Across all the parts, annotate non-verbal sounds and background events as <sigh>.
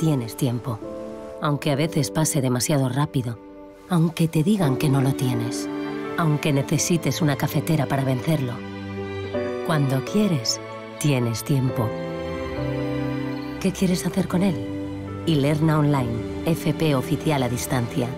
tienes tiempo, aunque a veces pase demasiado rápido, aunque te digan que no lo tienes, aunque necesites una cafetera para vencerlo. Cuando quieres, tienes tiempo. ¿Qué quieres hacer con él? Y Lerna Online, FP oficial a distancia.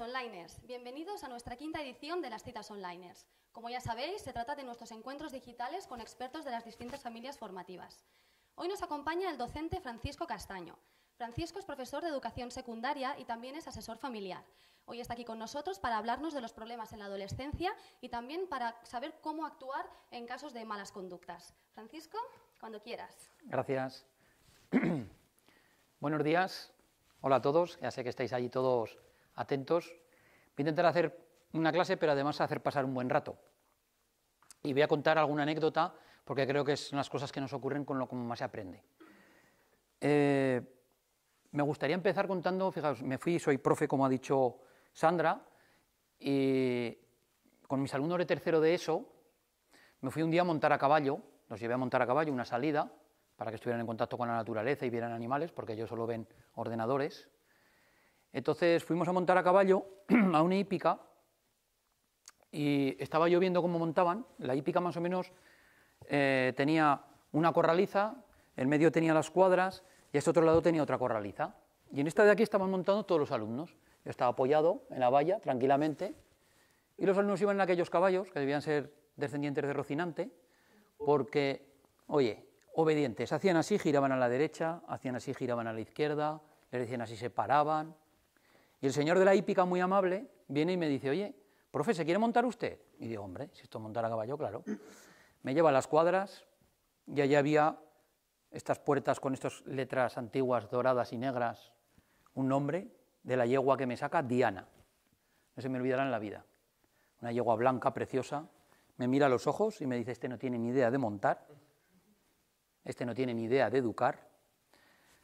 onliners. Bienvenidos a nuestra quinta edición de las citas onliners. Como ya sabéis, se trata de nuestros encuentros digitales con expertos de las distintas familias formativas. Hoy nos acompaña el docente Francisco Castaño. Francisco es profesor de educación secundaria y también es asesor familiar. Hoy está aquí con nosotros para hablarnos de los problemas en la adolescencia y también para saber cómo actuar en casos de malas conductas. Francisco, cuando quieras. Gracias. <clears throat> Buenos días. Hola a todos. Ya sé que estáis allí todos atentos. Voy a intentar hacer una clase, pero además hacer pasar un buen rato. Y voy a contar alguna anécdota, porque creo que son las cosas que nos ocurren con lo que más se aprende. Eh, me gustaría empezar contando, fijaos, me fui, soy profe, como ha dicho Sandra, y con mis alumnos de tercero de ESO, me fui un día a montar a caballo, los llevé a montar a caballo, una salida, para que estuvieran en contacto con la naturaleza y vieran animales, porque ellos solo ven ordenadores. Entonces fuimos a montar a caballo <clears throat> a una hípica y estaba yo viendo cómo montaban. La hípica más o menos eh, tenía una corraliza, en medio tenía las cuadras y a este otro lado tenía otra corraliza. Y en esta de aquí estaban montando todos los alumnos. Yo estaba apoyado en la valla, tranquilamente, y los alumnos iban en aquellos caballos, que debían ser descendientes de Rocinante, porque, oye, obedientes, hacían así, giraban a la derecha, hacían así, giraban a la izquierda, les decían así, se paraban, y el señor de la hípica, muy amable, viene y me dice, oye, profe, ¿se quiere montar usted? Y digo, hombre, si esto montar a caballo, claro. Me lleva a las cuadras y allí había estas puertas con estas letras antiguas, doradas y negras, un nombre de la yegua que me saca, Diana. No se me olvidará en la vida. Una yegua blanca, preciosa, me mira a los ojos y me dice, este no tiene ni idea de montar, este no tiene ni idea de educar.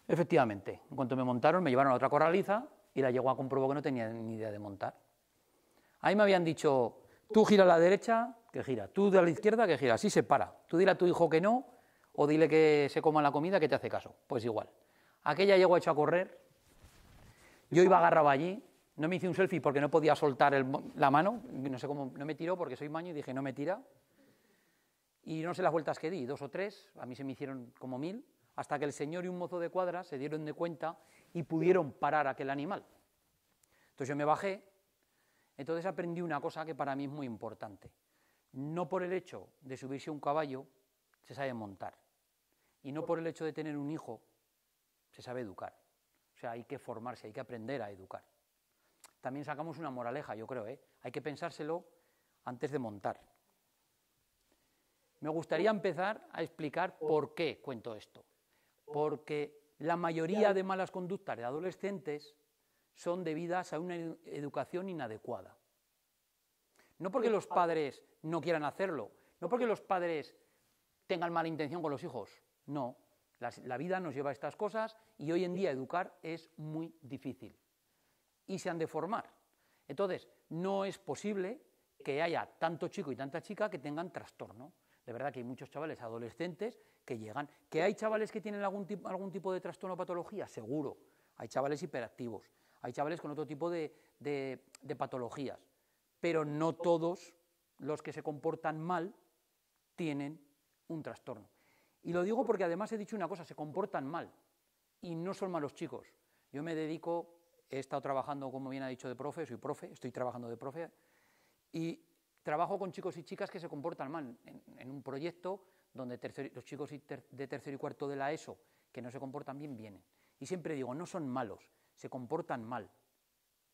Efectivamente, en cuanto me montaron, me llevaron a otra corraliza y la a comprobar que no tenía ni idea de montar. Ahí me habían dicho, tú gira a la derecha, que gira, tú de la izquierda, que gira, así se para. Tú dile a tu hijo que no, o dile que se coma la comida, que te hace caso. Pues igual. Aquella llegó hecho a correr, yo iba agarraba allí, no me hice un selfie porque no podía soltar la mano, no sé cómo, no me tiró porque soy maño y dije, no me tira. Y no sé las vueltas que di, dos o tres, a mí se me hicieron como mil, hasta que el señor y un mozo de cuadra se dieron de cuenta y pudieron parar aquel animal. Entonces yo me bajé, entonces aprendí una cosa que para mí es muy importante. No por el hecho de subirse a un caballo se sabe montar, y no por el hecho de tener un hijo se sabe educar. O sea, hay que formarse, hay que aprender a educar. También sacamos una moraleja, yo creo, ¿eh? hay que pensárselo antes de montar. Me gustaría empezar a explicar por qué cuento esto porque la mayoría de malas conductas de adolescentes son debidas a una educación inadecuada. No porque los padres no quieran hacerlo, no porque los padres tengan mala intención con los hijos, no. La, vida nos lleva a estas cosas y hoy en día educar es muy difícil. Y se han de formar. Entonces, no es posible que haya tanto chico y tanta chica que tengan trastorno. De verdad que hay muchos chavales adolescentes que llegan. ¿Que hay chavales que tienen algún, tipo, de trastorno o patología? Seguro. Hay chavales hiperactivos, hay chavales con otro tipo de, patologías, pero no todos los que se comportan mal tienen un trastorno. Y lo digo porque además he dicho una cosa, se comportan mal y no son malos chicos. Yo me dedico, he estado trabajando, como bien ha dicho, de profe, soy profe, estoy trabajando de profe, y trabajo con chicos y chicas que se comportan mal. en un proyecto donde los chicos de tercero y cuarto de la ESO que no se comportan bien vienen. Y siempre digo, no son malos, se comportan mal,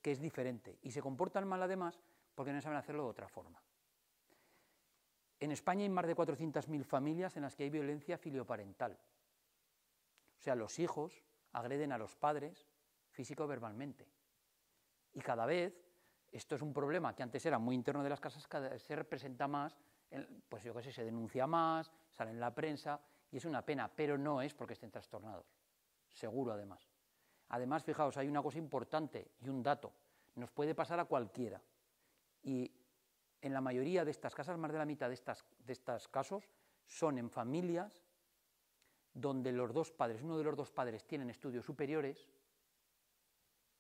que es diferente. Y se comportan mal además porque no saben hacerlo de otra forma. En España hay más de 400.000 familias en las que hay violencia filioparental. O sea, los hijos agreden a los padres físico verbalmente. Y cada vez, esto es un problema que antes era muy interno de las casas, cada vez se representa más, pues yo qué sé, se denuncia más, salen en la prensa y es una pena, pero no es porque estén trastornados, seguro además. Además, fijaos, hay una cosa importante y un dato, nos puede pasar a cualquiera. Y en la mayoría de estas casas, más de la mitad de estos de casos, son en familias donde los dos padres, uno de los dos padres tienen estudios superiores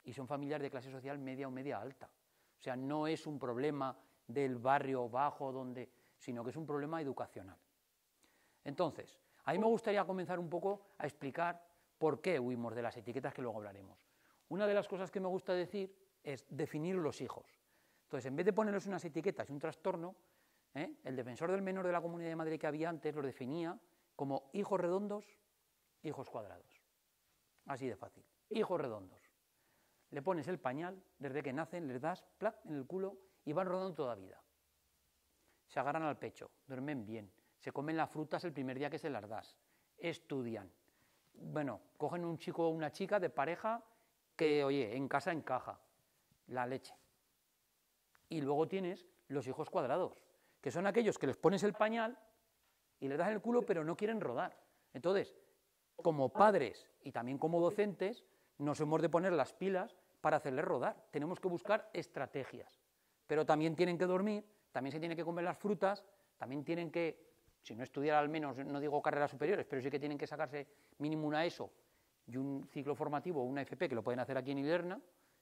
y son familiares de clase social media o media alta. O sea, no es un problema del barrio bajo donde, sino que es un problema educacional. Entonces, a mí me gustaría comenzar un poco a explicar por qué huimos de las etiquetas que luego hablaremos. Una de las cosas que me gusta decir es definir los hijos. Entonces, en vez de ponerles unas etiquetas y un trastorno, ¿eh? el defensor del menor de la Comunidad de Madrid que había antes lo definía como hijos redondos, hijos cuadrados. Así de fácil. Hijos redondos. Le pones el pañal, desde que nacen les das plac en el culo y van rodando toda vida. Se agarran al pecho, duermen bien, se comen las frutas el primer día que se las das, estudian. Bueno, cogen un chico o una chica de pareja que, oye, en casa encaja la leche. Y luego tienes los hijos cuadrados, que son aquellos que les pones el pañal y les das el culo, pero no quieren rodar. Entonces, como padres y también como docentes, nos hemos de poner las pilas para hacerles rodar. Tenemos que buscar estrategias. Pero también tienen que dormir, también se tienen que comer las frutas, también tienen que si no estudiar al menos, no digo carreras superiores, pero sí que tienen que sacarse mínimo una ESO y un ciclo formativo o una FP, que lo pueden hacer aquí en Ilerna,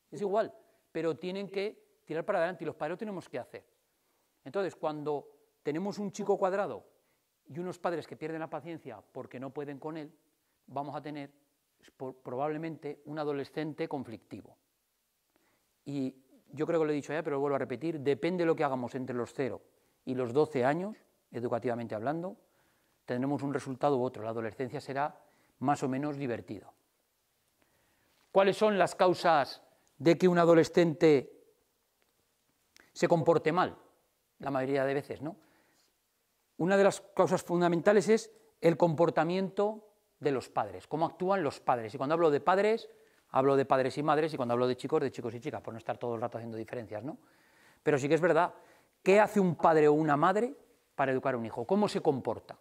es igual, pero tienen que tirar para adelante y los padres lo tenemos que hacer. Entonces, cuando tenemos un chico cuadrado y unos padres que pierden la paciencia porque no pueden con él, vamos a tener probablemente un adolescente conflictivo. Y yo creo que lo he dicho ya, pero vuelvo a repetir, depende de lo que hagamos entre los 0 y los 12 años, educativamente hablando, tendremos un resultado u otro. La adolescencia será más o menos divertido. ¿Cuáles son las causas de que un adolescente se comporte mal? La mayoría de veces, ¿no? Una de las causas fundamentales es el comportamiento de los padres, cómo actúan los padres. Y cuando hablo de padres, hablo de padres y madres, y cuando hablo de chicos, de chicos y chicas, por no estar todo el rato haciendo diferencias, ¿no? Pero sí que es verdad, ¿qué hace un padre o una madre para educar a un hijo, cómo se comporta.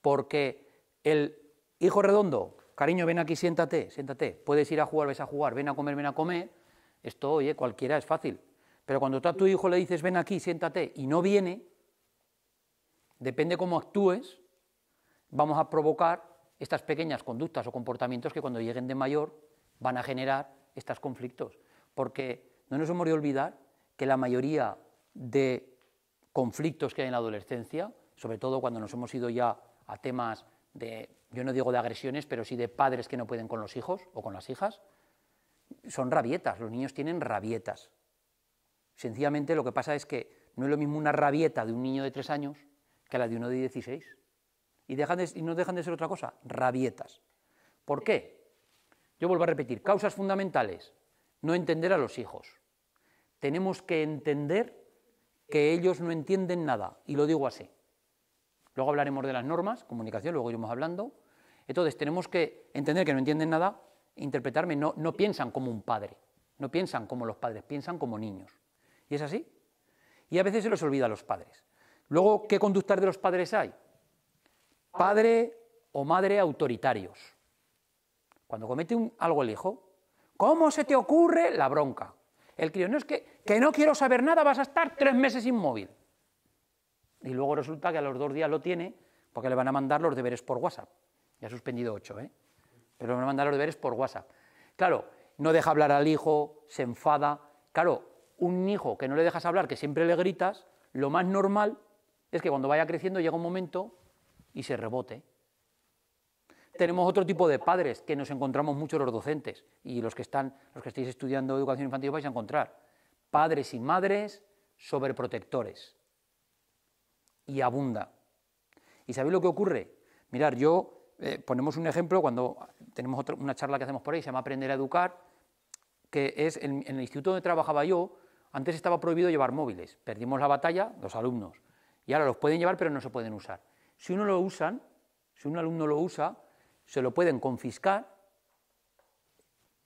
Porque el hijo redondo, cariño, ven aquí, siéntate, siéntate, puedes ir a jugar, ves a jugar, ven a comer, ven a comer, esto, oye, cualquiera es fácil. Pero cuando tú a tu hijo le dices, ven aquí, siéntate, y no viene, depende cómo actúes, vamos a provocar estas pequeñas conductas o comportamientos que cuando lleguen de mayor van a generar estos conflictos. Porque no nos hemos de olvidar que la mayoría de conflictos que hay en la adolescencia, sobre todo cuando nos hemos ido ya a temas de, yo no digo de agresiones, pero sí de padres que no pueden con los hijos o con las hijas, son rabietas, los niños tienen rabietas. Sencillamente lo que pasa es que no es lo mismo una rabieta de un niño de tres años que la de uno de 16. Y, y no dejan de ser otra cosa, rabietas. ¿Por qué? Yo vuelvo a repetir, causas fundamentales, no entender a los hijos. Tenemos que entender que ellos no entienden nada, y lo digo así. Luego hablaremos de las normas, comunicación, luego iremos hablando. Entonces, tenemos que entender que no entienden nada, e interpretarme, no, no piensan como un padre, no piensan como los padres, piensan como niños. ¿Y es así? Y a veces se los olvida a los padres. Luego, ¿qué conductas de los padres hay? Padre o madre autoritarios. Cuando comete un, algo el hijo, ¿cómo se te ocurre la bronca? El crío, no es que que no quiero saber nada, vas a estar tres meses inmóvil. Y luego resulta que a los dos días lo tiene porque le van a mandar los deberes por WhatsApp. Ya ha suspendido ocho, ¿eh? Pero le van a mandar los deberes por WhatsApp. Claro, no deja hablar al hijo, se enfada. Claro, un hijo que no le dejas hablar, que siempre le gritas, lo más normal es que cuando vaya creciendo llega un momento y se rebote. Tenemos otro tipo de padres que nos encontramos mucho los docentes y los que están, los que estáis estudiando educación infantil vais a encontrar padres y madres sobreprotectores. Y abunda. ¿Y sabéis lo que ocurre? Mirar, yo eh, ponemos un ejemplo cuando tenemos una charla que hacemos por ahí, se llama Aprender a Educar, que es en, en el instituto donde trabajaba yo, antes estaba prohibido llevar móviles. Perdimos la batalla, los alumnos. Y ahora los pueden llevar, pero no se pueden usar. Si uno lo usan, si un alumno lo usa, se lo pueden confiscar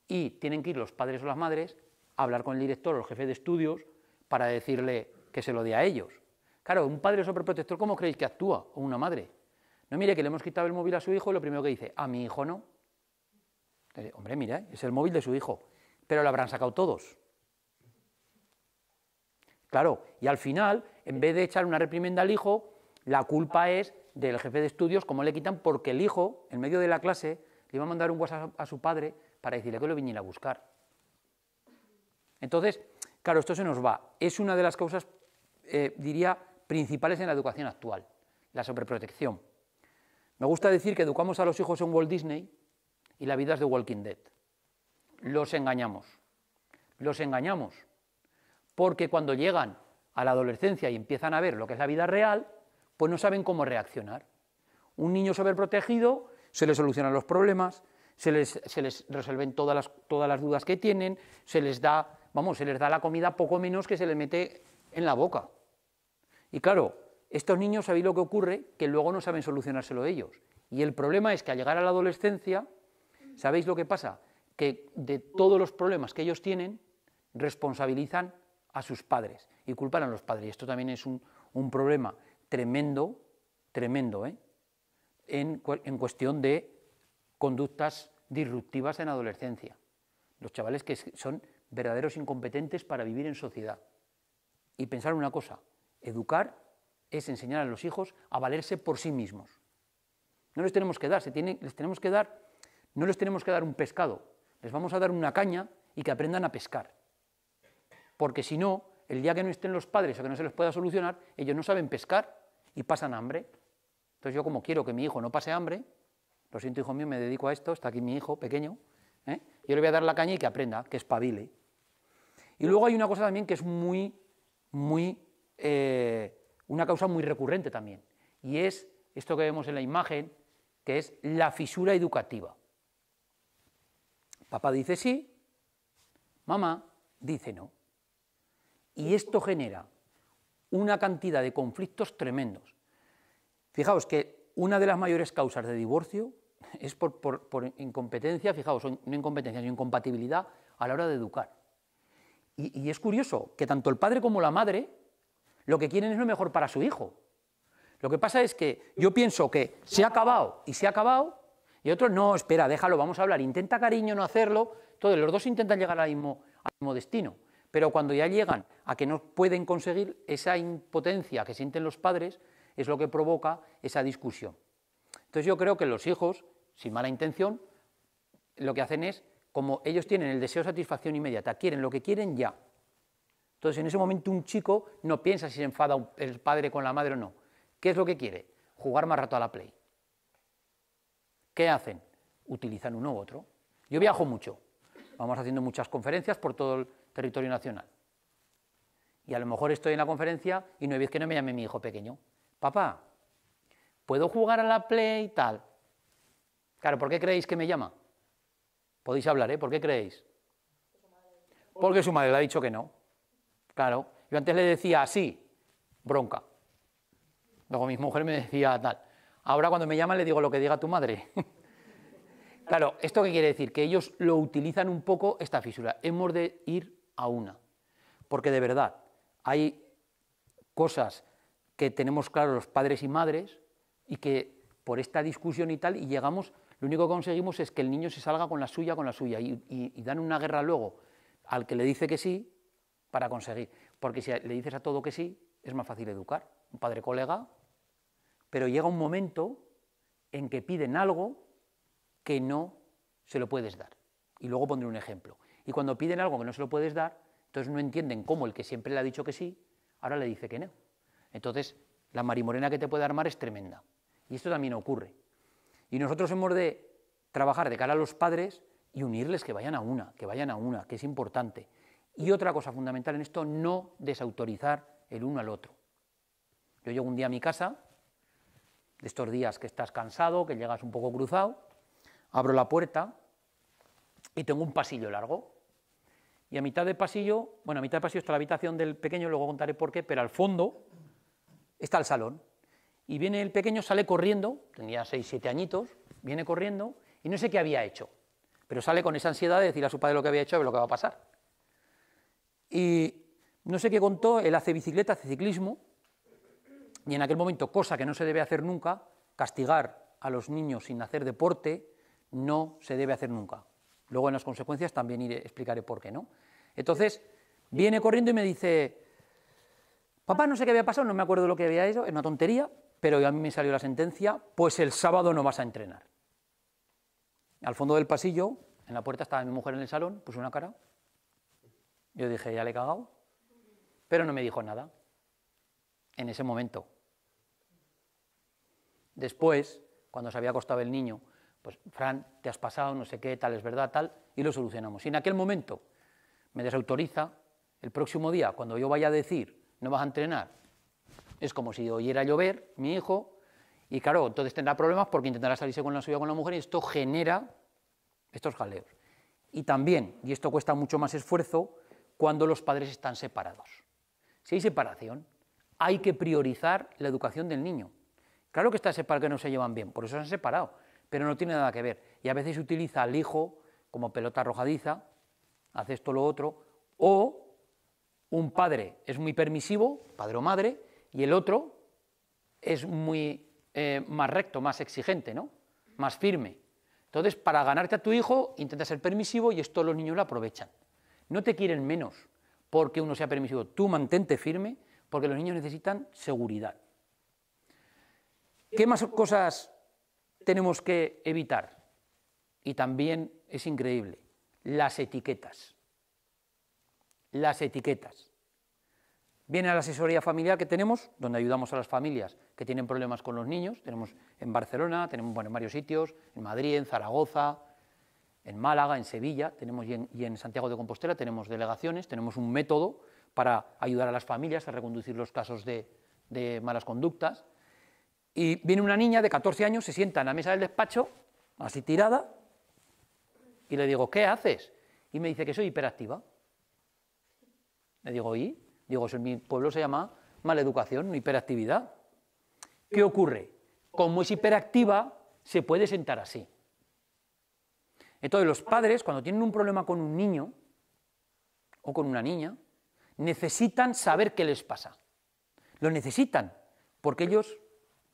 y tienen que ir los padres o las madres hablar con el director o el jefe de estudios para decirle que se lo dé a ellos. Claro, un padre sobreprotector, ¿cómo creéis que actúa? O una madre. No mire que le hemos quitado el móvil a su hijo y lo primero que dice, a mi hijo no. hombre, mira, es el móvil de su hijo, pero lo habrán sacado todos. Claro, y al final, en vez de echar una reprimenda al hijo, la culpa es del jefe de estudios, cómo le quitan, porque el hijo, en medio de la clase, le iba a mandar un WhatsApp a su padre para decirle que lo viniera a buscar. Entonces, claro, esto se nos va. Es una de las causas, eh, diría, principales en la educación actual, la sobreprotección. Me gusta decir que educamos a los hijos en Walt Disney y la vida es de Walking Dead. Los engañamos. Los engañamos. Porque cuando llegan a la adolescencia y empiezan a ver lo que es la vida real, pues no saben cómo reaccionar. Un niño sobreprotegido se le solucionan los problemas, se les, resuelven todas las dudas que tienen, se les da vamos, se les da la comida poco menos que se les mete en la boca. Y claro, estos niños, ¿sabéis lo que ocurre? Que luego no saben solucionárselo ellos. Y el problema es que al llegar a la adolescencia, ¿sabéis lo que pasa? Que de todos los problemas que ellos tienen, responsabilizan a sus padres y culpan a los padres. Y esto también es un, problema tremendo, tremendo, ¿eh? en, en cuestión de conductas disruptivas en adolescencia. Los chavales que son verdaderos incompetentes para vivir en sociedad. Y pensar una cosa, educar es enseñar a los hijos a valerse por sí mismos. No les tenemos que dar, les tenemos que dar, no les tenemos que dar un pescado, les vamos a dar una caña y que aprendan a pescar. Porque si no, el día que no estén los padres o que no se les pueda solucionar, ellos no saben pescar y pasan hambre. Entonces yo como quiero que mi hijo no pase hambre, lo siento hijo mío, me dedico a esto, está aquí mi hijo pequeño, ¿eh? Yo le voy a dar la caña y que aprenda, que espabile. Y luego hay una cosa también que es muy, muy, eh, una causa muy recurrente también, y es esto que vemos en la imagen, que es la fisura educativa. Papá dice sí, mamá dice no. Y esto genera una cantidad de conflictos tremendos. Fijaos que una de las mayores causas de divorcio es por, por, por incompetencia, fijaos, no incompetencia, sino incompatibilidad a la hora de educar. Y, es curioso que tanto el padre como la madre lo que quieren es lo mejor para su hijo. Lo que pasa es que yo pienso que se ha acabado y se ha acabado, y otros no, espera, déjalo, vamos a hablar, intenta cariño, no hacerlo. todos los dos intentan llegar al mismo, al mismo destino. Pero cuando ya llegan a que no pueden conseguir esa impotencia que sienten los padres, es lo que provoca esa discusión. Entonces yo creo que los hijos, sin mala intención, lo que hacen es, como ellos tienen el deseo de satisfacción inmediata, quieren lo que quieren ya. Entonces en ese momento un chico no piensa si se enfada el padre con la madre o no. ¿Qué es lo que quiere? Jugar más rato a la play. ¿Qué hacen? Utilizan uno u otro. Yo viajo mucho. Vamos haciendo muchas conferencias por todo el territorio nacional. Y a lo mejor estoy en la conferencia y no vez que no me llame mi hijo pequeño. Papá, puedo jugar a la Play y tal. Claro, ¿por qué creéis que me llama? Podéis hablar, ¿eh? ¿Por qué creéis? Porque su madre le ha dicho que no. Claro. Yo antes le decía así, bronca. Luego mi mujer me decía tal. Ahora cuando me llama le digo lo que diga tu madre. <laughs> claro, ¿esto qué quiere decir? Que ellos lo utilizan un poco esta fisura. Hemos de ir a una. Porque de verdad, hay cosas que tenemos claro los padres y madres y que por esta discusión y tal, y llegamos, lo único que conseguimos es que el niño se salga con la suya, con la suya, y, y dan una guerra luego al que le dice que sí para conseguir. Porque si le dices a todo que sí, es más fácil educar. Un padre colega, pero llega un momento en que piden algo que no se lo puedes dar. Y luego pondré un ejemplo. Y cuando piden algo que no se lo puedes dar, entonces no entienden cómo el que siempre le ha dicho que sí, ahora le dice que no. Entonces, la marimorena que te puede armar es tremenda. Y esto también ocurre. Y nosotros hemos de trabajar de cara a los padres y unirles que vayan a una, que vayan a una, que es importante. Y otra cosa fundamental en esto, no desautorizar el uno al otro. Yo llego un día a mi casa, de estos días que estás cansado, que llegas un poco cruzado, abro la puerta y tengo un pasillo largo. Y a mitad de pasillo, bueno, a mitad de pasillo está la habitación del pequeño, luego contaré por qué, pero al fondo está el salón y viene el pequeño, sale corriendo, tenía 6, 7 añitos, viene corriendo y no sé qué había hecho, pero sale con esa ansiedad de decir a su padre lo que había hecho, y ver lo que va a pasar. Y no sé qué contó, él hace bicicleta, hace ciclismo, y en aquel momento, cosa que no se debe hacer nunca, castigar a los niños sin hacer deporte, no se debe hacer nunca. Luego en las consecuencias también iré, explicaré por qué, ¿no? Entonces, viene corriendo y me dice, papá, no sé qué había pasado, no me acuerdo lo que había hecho, es una tontería, pero a mí me salió la sentencia, pues el sábado no vas a entrenar. Al fondo del pasillo, en la puerta estaba mi mujer en el salón, puso una cara. Yo dije, ya le he cagado, pero no me dijo nada en ese momento. Después, cuando se había acostado el niño, pues Fran, te has pasado, no sé qué, tal, es verdad, tal, y lo solucionamos. Y en aquel momento me desautoriza, el próximo día, cuando yo vaya a decir, no vas a entrenar, es como si oyera llover, mi hijo, y claro, entonces tendrá problemas porque intentará salirse con la suya con la mujer y esto genera estos jaleos. Y también, y esto cuesta mucho más esfuerzo, cuando los padres están separados. Si hay separación, hay que priorizar la educación del niño. Claro que está separado que no se llevan bien, por eso se han separado, pero no tiene nada que ver. Y a veces se utiliza al hijo como pelota arrojadiza, hace esto lo otro, o un padre es muy permisivo, padre o madre, y el otro es muy eh, más recto, más exigente, ¿no? más firme. Entonces, para ganarte a tu hijo, intenta ser permisivo y esto los niños lo aprovechan. No te quieren menos porque uno sea permisivo. Tú mantente firme porque los niños necesitan seguridad. ¿Qué más cosas tenemos que evitar? Y también es increíble, las etiquetas. Las etiquetas. Viene a la asesoría familiar que tenemos, donde ayudamos a las familias que tienen problemas con los niños. Tenemos en Barcelona, tenemos en varios sitios, en Madrid, en Zaragoza, en Málaga, en Sevilla, tenemos y en, Santiago de Compostela tenemos delegaciones, tenemos un método para ayudar a las familias a reconducir los casos de, de malas conductas. Y viene una niña de 14 años, se sienta en la mesa del despacho, así tirada, y le digo, ¿qué haces? Y me dice que soy hiperactiva. Le digo, ¿y? Digo, en mi pueblo se llama mala maleducación, hiperactividad. ¿Qué ocurre? Como es hiperactiva, se puede sentar así. Entonces, los padres, cuando tienen un problema con un niño o con una niña, necesitan saber qué les pasa. Lo necesitan, porque ellos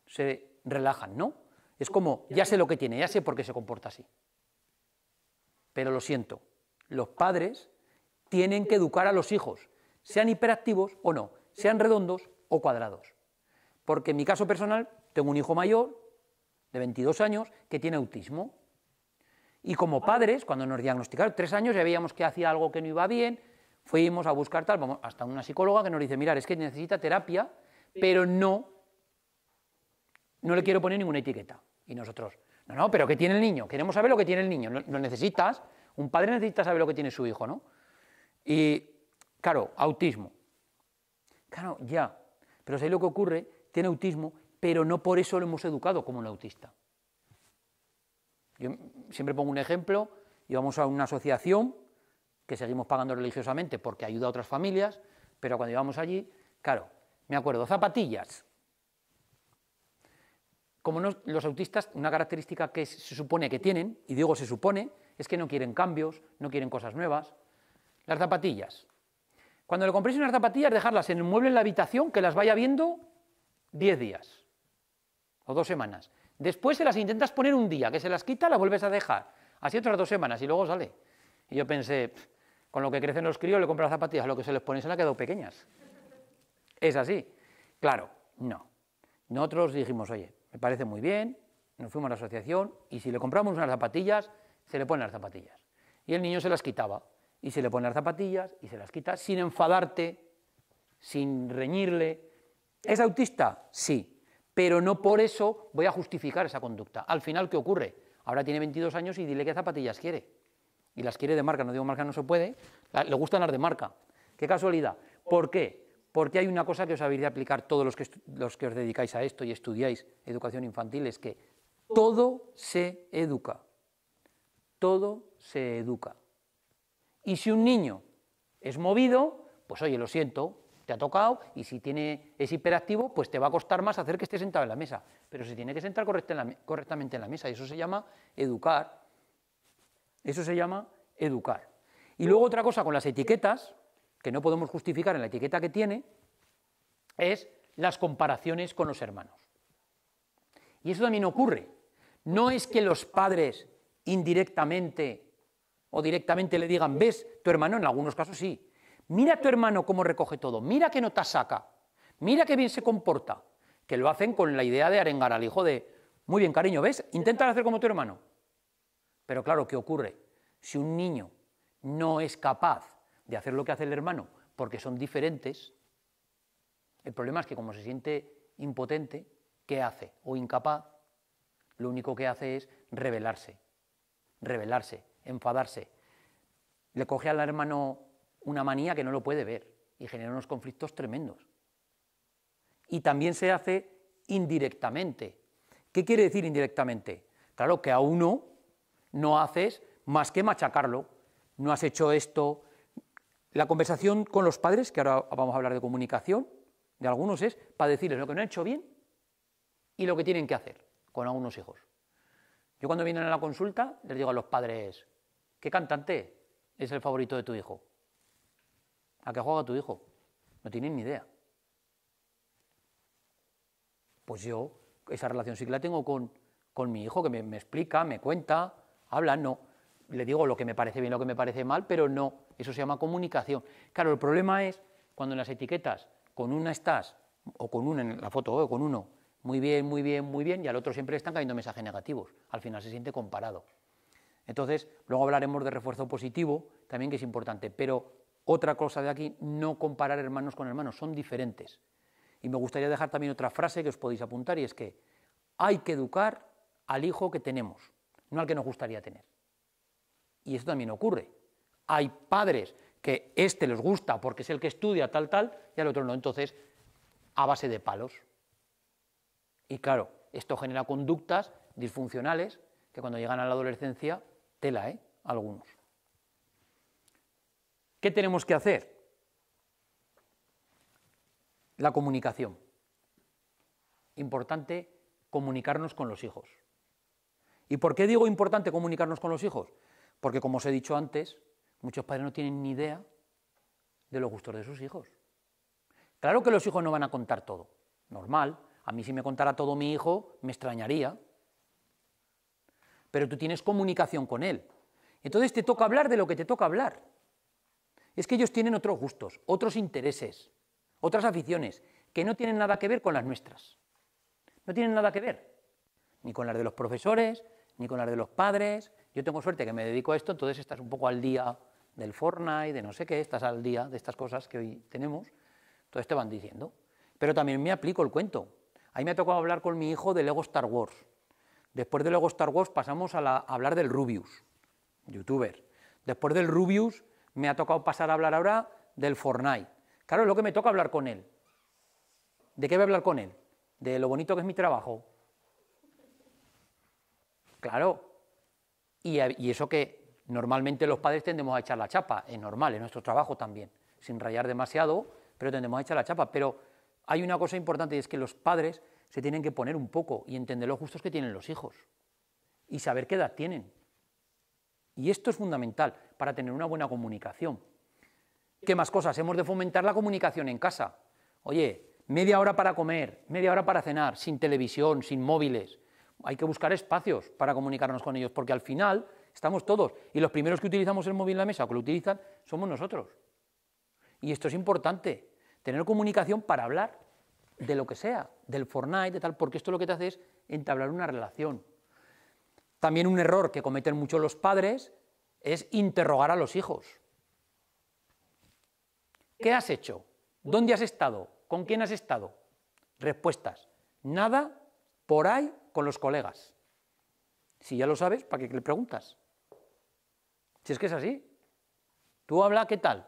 se relajan, ¿no? Es como, ya sé lo que tiene, ya sé por qué se comporta así. Pero lo siento, los padres tienen que educar a los hijos, sean hiperactivos o no, sean redondos o cuadrados. Porque en mi caso personal tengo un hijo mayor de 22 años que tiene autismo. Y como ah. padres, cuando nos diagnosticaron tres años, ya veíamos que hacía algo que no iba bien, fuimos a buscar tal, hasta una psicóloga que nos dice, mira, es que necesita terapia, pero no, no le quiero poner ninguna etiqueta. Y nosotros, no, no, pero ¿qué tiene el niño? Queremos saber lo que tiene el niño. Lo, necesitas, un padre necesita saber lo que tiene su hijo, ¿no? Y Claro, autismo. Claro, ya. Pero si lo que ocurre, tiene autismo, pero no por eso lo hemos educado como un autista. Yo siempre pongo un ejemplo, íbamos a una asociación que seguimos pagando religiosamente porque ayuda a otras familias, pero cuando íbamos allí, claro, me acuerdo, zapatillas. Como los autistas, una característica que se supone que tienen, y digo se supone, es que no quieren cambios, no quieren cosas nuevas. Las zapatillas. Cuando le compréis unas zapatillas, dejarlas en el mueble en la habitación, que las vaya viendo 10 días o dos semanas. Después se las intentas poner un día, que se las quita, las vuelves a dejar. Así otras dos semanas y luego sale. Y yo pensé, con lo que crecen los críos, le compran las zapatillas, lo que se les pone se las quedado pequeñas. Es así. Claro, no. Nosotros dijimos, oye, me parece muy bien, nos fuimos a la asociación y si le compramos unas zapatillas, se le ponen las zapatillas. Y el niño se las quitaba y se le pone las zapatillas y se las quita sin enfadarte, sin reñirle. ¿Es autista? Sí, pero no por eso voy a justificar esa conducta. Al final, ¿qué ocurre? Ahora tiene 22 años y dile qué zapatillas quiere. Y las quiere de marca, no digo marca, no se puede. Le gustan las de marca. Qué casualidad. ¿Por qué? Porque hay una cosa que os habéis de aplicar todos los que, los que os dedicáis a esto y estudiáis educación infantil, es que todo se educa. Todo se educa. Y si un niño es movido, pues oye, lo siento, te ha tocado, y si tiene, es hiperactivo, pues te va a costar más hacer que esté sentado en la mesa. Pero se tiene que sentar correctamente en la mesa, y eso se llama educar. Eso se llama educar. Y luego otra cosa con las etiquetas, que no podemos justificar en la etiqueta que tiene, es las comparaciones con los hermanos. Y eso también ocurre. No es que los padres indirectamente o directamente le digan, ves, tu hermano, en algunos casos sí, mira a tu hermano cómo recoge todo, mira que nota saca, mira qué bien se comporta, que lo hacen con la idea de arengar al hijo de, muy bien cariño, ¿ves? Intenta hacer como tu hermano. Pero claro, ¿qué ocurre? Si un niño no es capaz de hacer lo que hace el hermano porque son diferentes, el problema es que como se siente impotente, ¿qué hace? O incapaz, lo único que hace es rebelarse, rebelarse, enfadarse. Le coge al hermano una manía que no lo puede ver y genera unos conflictos tremendos. Y también se hace indirectamente. ¿Qué quiere decir indirectamente? Claro que a uno no haces más que machacarlo. No has hecho esto. La conversación con los padres, que ahora vamos a hablar de comunicación, de algunos es para decirles lo que no han hecho bien y lo que tienen que hacer con algunos hijos. Yo cuando vienen a la consulta les digo a los padres, ¿Qué cantante es el favorito de tu hijo? ¿A qué juega tu hijo? No tienen ni idea. Pues yo esa relación sí que la tengo con, mi hijo, que me, me, explica, me cuenta, habla, no. Le digo lo que me parece bien, lo que me parece mal, pero no. Eso se llama comunicación. Claro, el problema es cuando en las etiquetas con una estás, o con una en la foto, o con uno, muy bien, muy bien, muy bien, y al otro siempre están cayendo mensajes negativos. Al final se siente comparado. Entonces, luego hablaremos de refuerzo positivo, también que es importante, pero otra cosa de aquí, no comparar hermanos con hermanos, son diferentes. Y me gustaría dejar también otra frase que os podéis apuntar y es que hay que educar al hijo que tenemos, no al que nos gustaría tener. Y esto también ocurre. Hay padres que este les gusta porque es el que estudia tal, tal, y al otro no. Entonces, a base de palos. Y claro, esto genera conductas disfuncionales que cuando llegan a la adolescencia Tela, ¿eh? Algunos. ¿Qué tenemos que hacer? La comunicación. Importante comunicarnos con los hijos. ¿Y por qué digo importante comunicarnos con los hijos? Porque, como os he dicho antes, muchos padres no tienen ni idea de los gustos de sus hijos. Claro que los hijos no van a contar todo, normal. A mí si me contara todo mi hijo, me extrañaría, pero tú tienes comunicación con él. Entonces te toca hablar de lo que te toca hablar. Es que ellos tienen otros gustos, otros intereses, otras aficiones, que no tienen nada que ver con las nuestras. No tienen nada que ver, ni con las de los profesores, ni con las de los padres. Yo tengo suerte que me dedico a esto, entonces estás un poco al día del Fortnite, de no sé qué, estás al día de estas cosas que hoy tenemos. Entonces te van diciendo. Pero también me aplico el cuento. Ahí me ha tocado hablar con mi hijo de Lego Star Wars. Después de luego Star Wars pasamos a, hablar del Rubius, youtuber. Después del Rubius me ha tocado pasar a hablar ahora del Fortnite. Claro, es lo que me toca hablar con él. ¿De qué voy a hablar con él? De lo bonito que es mi trabajo. Claro. Y, y eso que normalmente los padres tendemos a echar la chapa, es normal, es nuestro trabajo también, sin rayar demasiado, pero tendemos a echar la chapa. Pero hay una cosa importante y es que los padres se tienen que poner un poco y entender los gustos que tienen los hijos y saber qué edad tienen. Y esto es fundamental para tener una buena comunicación. ¿Qué más cosas? Hemos de fomentar la comunicación en casa. Oye, media hora para comer, media hora para cenar, sin televisión, sin móviles. Hay que buscar espacios para comunicarnos con ellos, porque al final estamos todos. Y los primeros que utilizamos el móvil en la mesa o que lo utilizan somos nosotros. Y esto es importante, tener comunicación para hablar de lo que sea, del Fortnite, de tal, porque esto lo que te hace es entablar una relación. También un error que cometen muchos los padres es interrogar a los hijos. ¿Qué has hecho? ¿Dónde has estado? ¿Con quién has estado? Respuestas. Nada por ahí con los colegas. Si ya lo sabes, ¿para qué le preguntas? Si es que es así. Tú habla, ¿qué tal?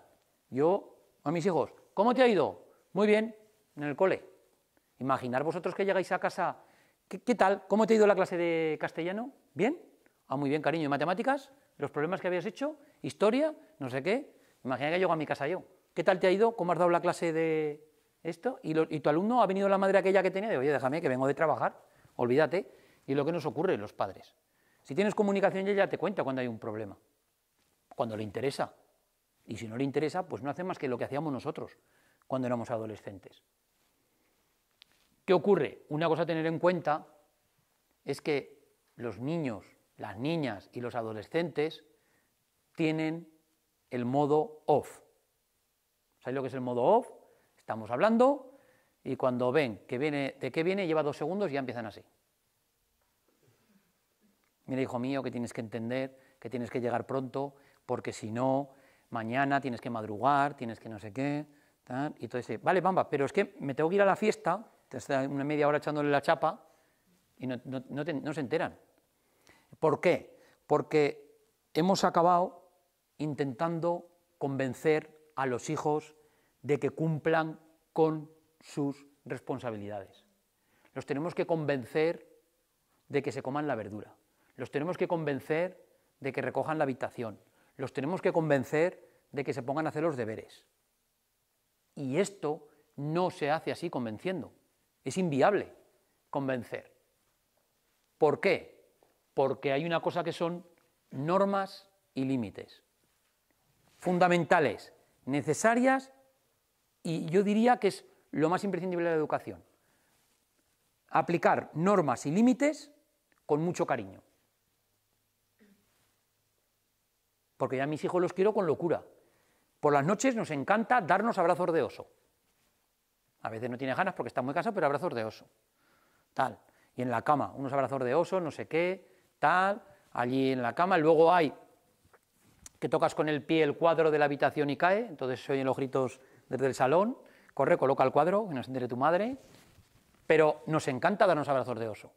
Yo a mis hijos, ¿cómo te ha ido? Muy bien, en el cole. Imaginar vosotros que llegáis a casa, ¿qué, tal? ¿Cómo te ha ido la clase de castellano? ¿Bien? Ah, muy bien, cariño. ¿Y matemáticas? ¿Los problemas que habías hecho? ¿Historia? No sé qué. Imagina que llego a mi casa yo. ¿Qué tal te ha ido? ¿Cómo has dado la clase de esto? Y, tu alumno ha venido la madre aquella que tenía de, oye, déjame que vengo de trabajar, olvídate. Y lo que nos ocurre los padres. Si tienes comunicación, ella te cuenta cuando hay un problema, cuando le interesa. Y si no le interesa, pues no hace más que lo que hacíamos nosotros cuando éramos adolescentes. ¿Qué ocurre? Una cosa a tener en cuenta es que los niños, las niñas y los adolescentes tienen el modo off. ¿Sabéis lo que es el modo off? Estamos hablando y cuando ven que viene, de qué viene, lleva dos segundos y ya empiezan así. Mira, hijo mío, que tienes que entender, que tienes que llegar pronto, porque si no, mañana tienes que madrugar, tienes que no sé qué, y todo ese. Vale, bamba, pero es que me tengo que ir a la fiesta te una media hora echándole la chapa y no, no se enteran. ¿Por qué? Porque hemos acabado intentando convencer a los hijos de que cumplan con sus responsabilidades. Los tenemos que convencer de que se coman la verdura. Los tenemos que convencer de que recojan la habitación. Los tenemos que convencer de que se pongan a hacer los deberes. Y esto no se hace así convenciendo. Es inviable convencer. ¿Por qué? Porque hay una cosa que son normas y límites. Fundamentales, necesarias y yo diría que es lo más imprescindible de la educación. Aplicar normas y límites con mucho cariño. Porque ya a mis hijos los quiero con locura. Por las noches nos encanta darnos abrazos de oso. A veces no tiene ganas porque está muy cansado, pero abrazos de oso. Tal. Y en la cama, unos abrazos de oso, no sé qué, tal. Allí en la cama. Luego hay que tocas con el pie el cuadro de la habitación y cae. Entonces se oyen los gritos desde el salón. Corre, coloca el cuadro, en no tu madre. Pero nos encanta darnos abrazos de oso.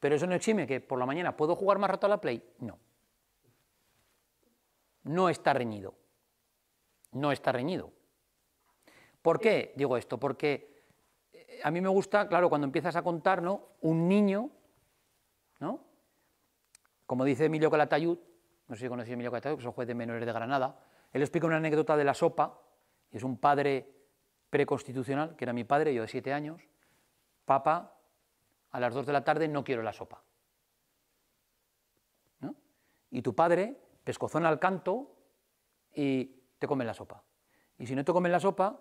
Pero eso no exime que por la mañana puedo jugar más rato a la Play. No. No está reñido. No está reñido. ¿Por qué digo esto? Porque eh, a mí me gusta, claro, cuando empiezas a contar, Un niño, ¿no? Como dice Emilio Calatayud, no sé si conocéis Emilio Calatayud, que es un juez de menores de Granada, él explica una anécdota de la sopa, y es un padre preconstitucional, que era mi padre, yo de siete años, papa, a las dos de la tarde no quiero la sopa. ¿No? Y tu padre pescozona al canto y te come la sopa. Y si no te comen la sopa,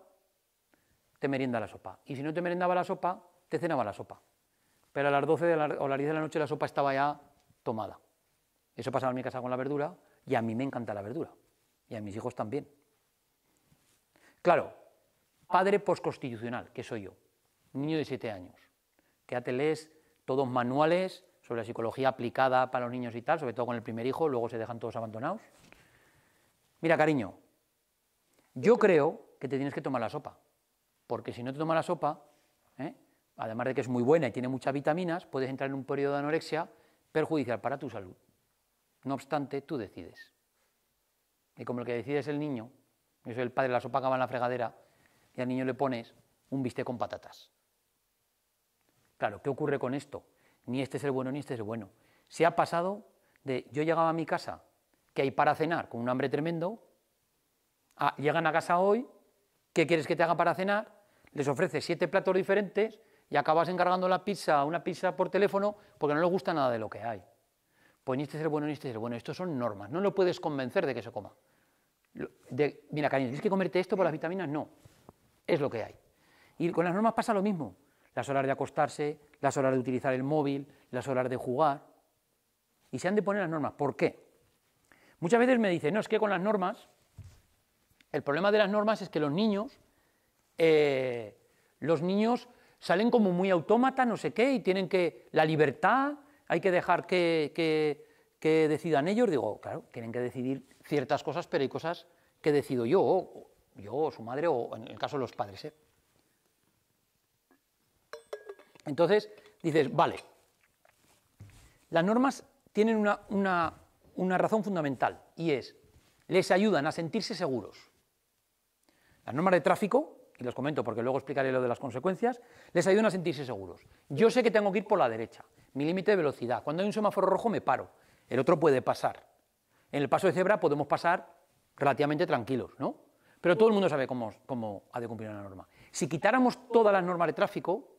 te merienda la sopa. Y si no te merendaba la sopa, te cenaba la sopa. Pero a las 12 la, o las 10 de la noche la sopa estaba ya tomada. Eso pasaba en mi casa con la verdura y a mí me encanta la verdura. Y a mis hijos también. Claro, padre postconstitucional, que soy yo, niño de 7 años, que ya lees todos manuales sobre la psicología aplicada para los niños y tal, sobre todo con el primer hijo, luego se dejan todos abandonados. Mira, cariño, yo creo que te tienes que tomar la sopa porque si no te tomas la sopa, ¿eh? además de que es muy buena y tiene muchas vitaminas, puedes entrar en un periodo de anorexia perjudicial para tu salud. No obstante, tú decides. Y como el que decide es el niño, yo soy el padre, la sopa acaba en la fregadera, y al niño le pones un bistec con patatas. Claro, ¿qué ocurre con esto? Ni este es el bueno, ni este es el bueno. Se ha pasado de yo llegaba a mi casa, que hay para cenar, con un hambre tremendo, a llegan a casa hoy, ¿qué quieres que te haga para cenar? les ofrece siete platos diferentes y acabas encargando la pizza, una pizza por teléfono, porque no le gusta nada de lo que hay. Pues ni este es bueno, ni este es el bueno. Estos son normas. No lo puedes convencer de que se coma. mira, cariño, tienes que comerte esto por las vitaminas. No. Es lo que hay. Y con las normas pasa lo mismo. Las horas de acostarse, las horas de utilizar el móvil, las horas de jugar. Y se han de poner las normas. ¿Por qué? Muchas veces me dicen, no, es que con las normas, el problema de las normas es que los niños eh, los niños salen como muy autómata, no sé qué, y tienen que la libertad, hay que dejar que, decidan ellos. Digo, claro, tienen que decidir ciertas cosas, pero hay cosas que decido yo, yo, o su madre, o en el caso de los padres. ¿eh? Entonces, dices, vale, las normas tienen una, una, una razón fundamental, y es, les ayudan a sentirse seguros. Las normas de tráfico y los comento porque luego explicaré lo de las consecuencias, les ayudan a sentirse seguros. Yo sé que tengo que ir por la derecha, mi límite de velocidad. Cuando hay un semáforo rojo me paro, el otro puede pasar. En el paso de cebra podemos pasar relativamente tranquilos, ¿no? Pero todo el mundo sabe cómo, cómo ha de cumplir una norma. Si quitáramos todas las normas de tráfico,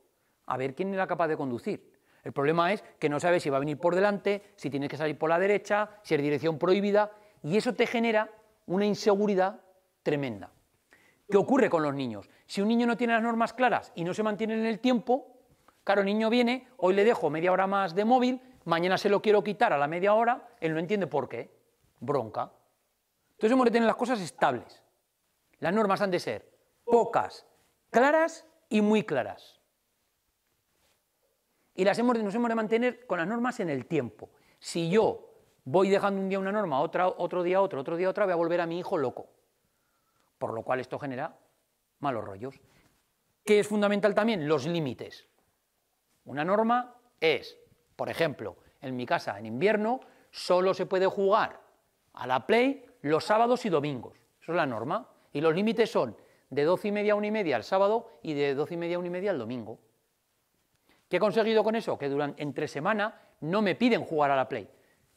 a ver quién era capaz de conducir. El problema es que no sabes si va a venir por delante, si tienes que salir por la derecha, si es dirección prohibida, y eso te genera una inseguridad tremenda. ¿Qué ocurre con los niños? Si un niño no tiene las normas claras y no se mantiene en el tiempo, claro, el niño viene, hoy le dejo media hora más de móvil, mañana se lo quiero quitar a la media hora, él no entiende por qué. Bronca. Entonces hemos de tener las cosas estables. Las normas han de ser pocas, claras y muy claras. Y las hemos de, nos hemos de mantener con las normas en el tiempo. Si yo voy dejando un día una norma, otra, otro día otra, otro día otra, voy a volver a mi hijo loco por lo cual esto genera malos rollos. ¿Qué es fundamental también? Los límites. Una norma es, por ejemplo, en mi casa en invierno solo se puede jugar a la play los sábados y domingos. Eso es la norma. Y los límites son de 12 y media a 1 y media el sábado y de 12 y media a 1 y media el domingo. ¿Qué he conseguido con eso? Que durante entre semana no me piden jugar a la play.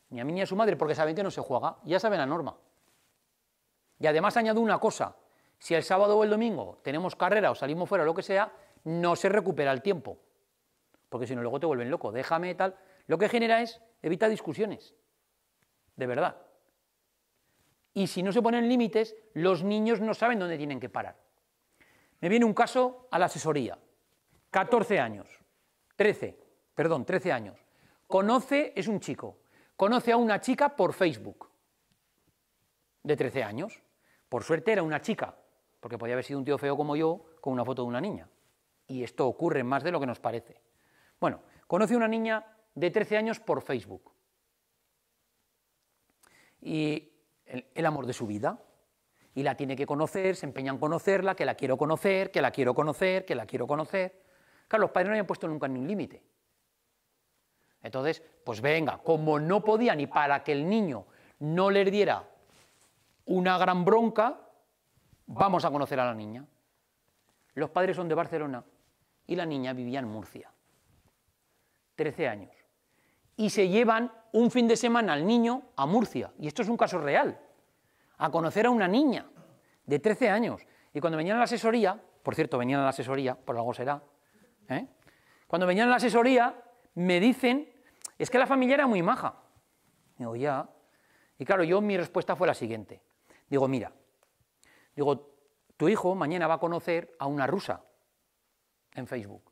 Ni a mí ni a su madre porque saben que no se juega. Ya saben la norma. Y además añado una cosa, si el sábado o el domingo tenemos carrera o salimos fuera o lo que sea, no se recupera el tiempo, porque si no luego te vuelven loco, déjame tal. Lo que genera es, evita discusiones, de verdad. Y si no se ponen límites, los niños no saben dónde tienen que parar. Me viene un caso a la asesoría, 14 años, 13, perdón, 13 años. Conoce, es un chico, conoce a una chica por Facebook, de 13 años. Por suerte era una chica, porque podía haber sido un tío feo como yo con una foto de una niña. Y esto ocurre más de lo que nos parece. Bueno, conoce a una niña de 13 años por Facebook. Y el, amor de su vida. Y la tiene que conocer, se empeña en conocerla, que la quiero conocer, que la quiero conocer, que la quiero conocer. Claro, los padres no habían puesto nunca ni un límite. Entonces, pues venga, como no podía ni para que el niño no le diera una gran bronca, vamos a conocer a la niña. Los padres son de Barcelona y la niña vivía en Murcia. 13 años. Y se llevan un fin de semana al niño a Murcia. Y esto es un caso real. A conocer a una niña de 13 años. Y cuando venían a la asesoría, por cierto, venían a la asesoría, por algo será, ¿eh? cuando venían a la asesoría me dicen, es que la familia era muy maja. ya. Y claro, yo mi respuesta fue la siguiente. Digo, mira, digo, tu hijo mañana va a conocer a una rusa en Facebook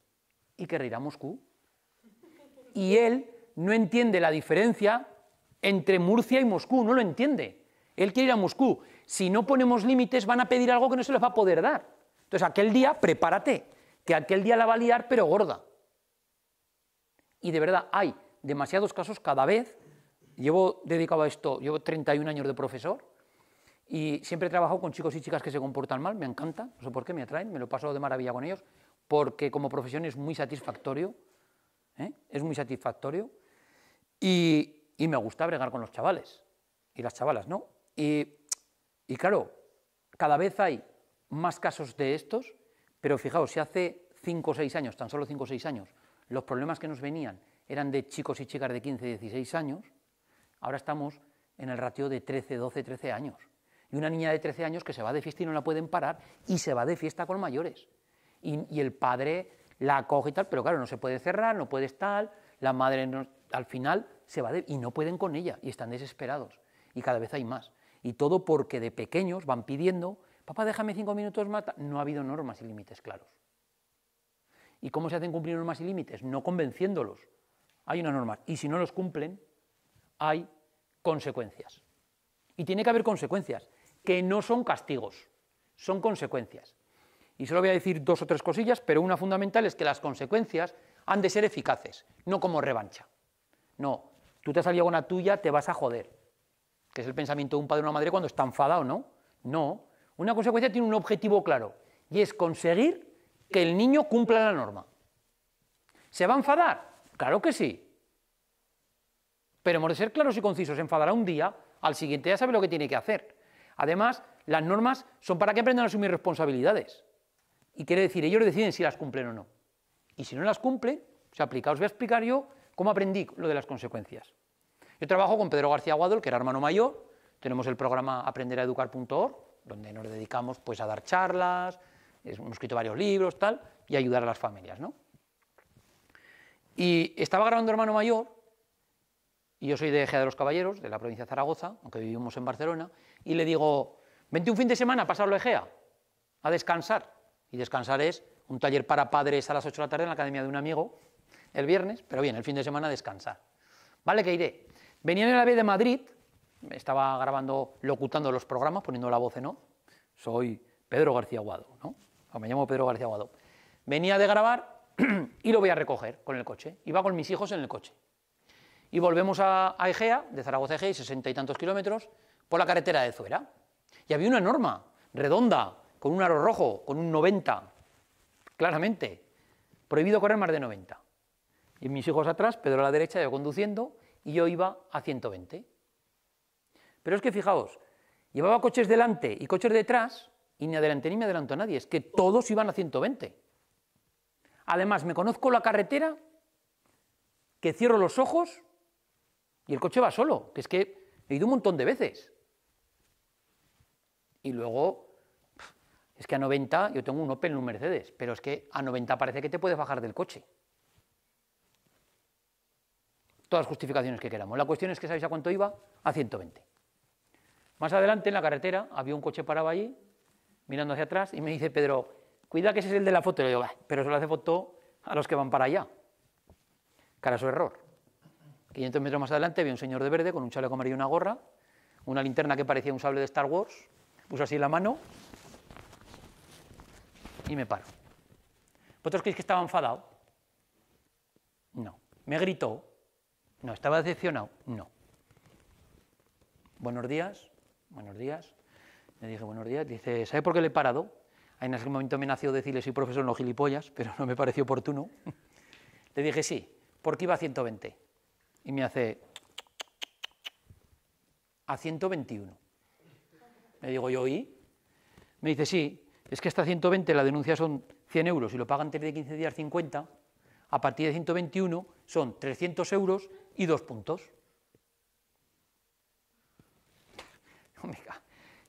y querrá ir a Moscú. Y él no entiende la diferencia entre Murcia y Moscú, no lo entiende. Él quiere ir a Moscú. Si no ponemos límites, van a pedir algo que no se les va a poder dar. Entonces, aquel día, prepárate, que aquel día la va a liar, pero gorda. Y de verdad, hay demasiados casos cada vez. Llevo dedicado a esto, llevo 31 años de profesor y siempre he trabajado con chicos y chicas que se comportan mal, me encanta, no sé por qué, me atraen, me lo paso de maravilla con ellos, porque como profesión es muy satisfactorio, ¿eh? es muy satisfactorio, y, me gusta bregar con los chavales, y las chavalas, ¿no? Y, claro, cada vez hay más casos de estos, pero fijaos, si hace 5 o 6 años, tan solo 5 o 6 años, los problemas que nos venían eran de chicos y chicas de 15, 16 años, ahora estamos en el ratio de 13, 12, 13 años. Y una niña de 13 años que se va de fiesta y no la pueden parar y se va de fiesta con mayores. Y, el padre la acoge y tal, pero claro, no se puede cerrar, no puede estar, la madre al final se va de, y no pueden con ella y están desesperados. Y cada vez hay más. Y todo porque de pequeños van pidiendo, papá, déjame cinco minutos más. No ha habido normas y límites claros. ¿Y cómo se hacen cumplir normas y límites? No convenciéndolos. Hay una norma Y si no los cumplen, hay consecuencias. Y tiene que haber consecuencias que no son castigos, son consecuencias. Y solo voy a decir dos o tres cosillas, pero una fundamental es que las consecuencias han de ser eficaces, no como revancha. No, tú te has salido con tuya, te vas a joder, que es el pensamiento de un padre o una madre cuando está enfadado, ¿no? No, una consecuencia tiene un objetivo claro, y es conseguir que el niño cumpla la norma. ¿Se va a enfadar? Claro que sí. Pero hemos de ser claros y concisos, se enfadará un día, al siguiente ya sabe lo que tiene que hacer. Además, las normas son para que aprendan a asumir responsabilidades. Y quiere decir, ellos deciden si las cumplen o no. Y si no las cumplen, se aplica. Os voy a explicar yo cómo aprendí lo de las consecuencias. Yo trabajo con Pedro García Guadol, que era hermano mayor. Tenemos el programa Aprender a aprenderaeducar.org, donde nos dedicamos pues, a dar charlas, hemos escrito varios libros, tal, y ayudar a las familias. ¿no? Y estaba grabando hermano mayor y yo soy de Ejea de los Caballeros, de la provincia de Zaragoza, aunque vivimos en Barcelona, y le digo, vente un fin de semana a pasarlo a Ejea, a descansar. Y descansar es un taller para padres a las 8 de la tarde en la academia de un amigo, el viernes, pero bien, el fin de semana descansar. Vale que iré. Venía en la AVE de Madrid, estaba grabando, locutando los programas, poniendo la voz en off. Soy Pedro García Guado, ¿no? me llamo Pedro García Guado. Venía de grabar <clears throat> y lo voy a recoger con el coche. Iba con mis hijos en el coche y volvemos a, Egea, de Zaragoza a Egea, sesenta y tantos kilómetros, por la carretera de Zuera. Y había una norma, redonda, con un aro rojo, con un 90, claramente, prohibido correr más de 90. Y mis hijos atrás, Pedro a la derecha, yo conduciendo, y yo iba a 120. Pero es que fijaos, llevaba coches delante y coches detrás, y ni adelante ni me adelantó a nadie, es que todos iban a 120. Además, me conozco la carretera, que cierro los ojos y el coche va solo, que es que he ido un montón de veces. Y luego, es que a 90, yo tengo un Opel un Mercedes, pero es que a 90 parece que te puedes bajar del coche. Todas las justificaciones que queramos. La cuestión es que sabéis a cuánto iba, a 120. Más adelante en la carretera había un coche parado allí, mirando hacia atrás, y me dice Pedro, cuida que ese es el de la foto. Y le digo, pero se lo hace foto a los que van para allá. Cara su error. 500 metros más adelante vi un señor de verde con un chaleco amarillo y una gorra, una linterna que parecía un sable de Star Wars, puso así la mano y me paro. ¿Vosotros creéis que estaba enfadado? No. ¿Me gritó? No. ¿Estaba decepcionado? No. Buenos días, buenos días. Le dije buenos días. Dice, ¿sabe por qué le he parado? En ese momento me nació decirle, soy profesor en los gilipollas, pero no me pareció oportuno. <laughs> Le dije, sí, porque iba a 120 y me hace a 121. Me digo yo, ¿y? Me dice, sí, es que hasta 120 la denuncia son 100 euros y lo pagan antes de 15 días 50, a partir de 121 son 300 euros y dos puntos. <laughs>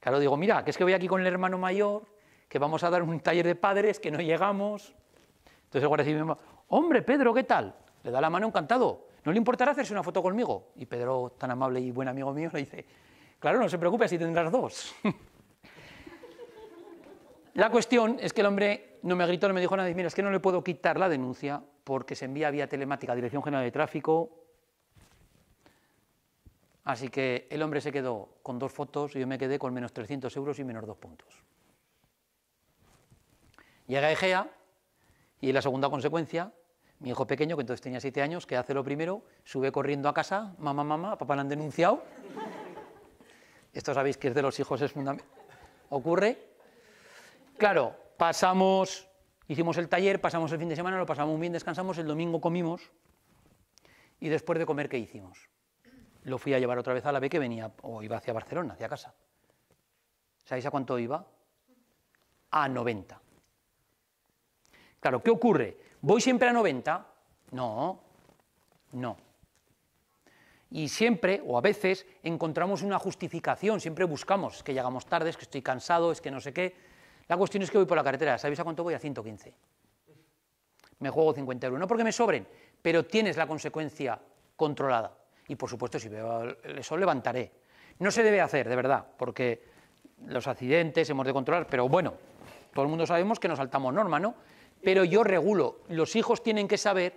Claro, digo, mira, que es que voy aquí con el hermano mayor, que vamos a dar un taller de padres, que no llegamos. Entonces el guardia me hombre, Pedro, ¿qué tal? Le da la mano encantado. ¿no le importará hacerse una foto conmigo? Y Pedro, tan amable y buen amigo mío, le dice, claro, no se preocupe, así tendrás dos. <laughs> la cuestión es que el hombre no me gritó, no me dijo nada, mira, es que no le puedo quitar la denuncia porque se envía vía telemática a Dirección General de Tráfico. Así que el hombre se quedó con dos fotos y yo me quedé con menos 300 euros y menos dos puntos. Llega Egea y la segunda consecuencia mi hijo pequeño, que entonces tenía siete años, que hace lo primero, sube corriendo a casa, mamá, mamá, papá la han denunciado. Esto sabéis que es de los hijos, es fundamental. Ocurre. Claro, pasamos, hicimos el taller, pasamos el fin de semana, lo pasamos muy bien, descansamos, el domingo comimos. Y después de comer, ¿qué hicimos? Lo fui a llevar otra vez a la B que venía, o iba hacia Barcelona, hacia casa. ¿Sabéis a cuánto iba? A 90. Claro, ¿qué ocurre? ¿Voy siempre a 90? No, no. Y siempre, o a veces, encontramos una justificación, siempre buscamos, que llegamos tarde, es que estoy cansado, es que no sé qué. La cuestión es que voy por la carretera, ¿sabéis a cuánto voy? A 115. Me juego 50 euros, no porque me sobren, pero tienes la consecuencia controlada. Y por supuesto, si veo el sol, levantaré. No se debe hacer, de verdad, porque los accidentes hemos de controlar, pero bueno, todo el mundo sabemos que nos saltamos norma, ¿no? pero yo regulo. Los hijos tienen que saber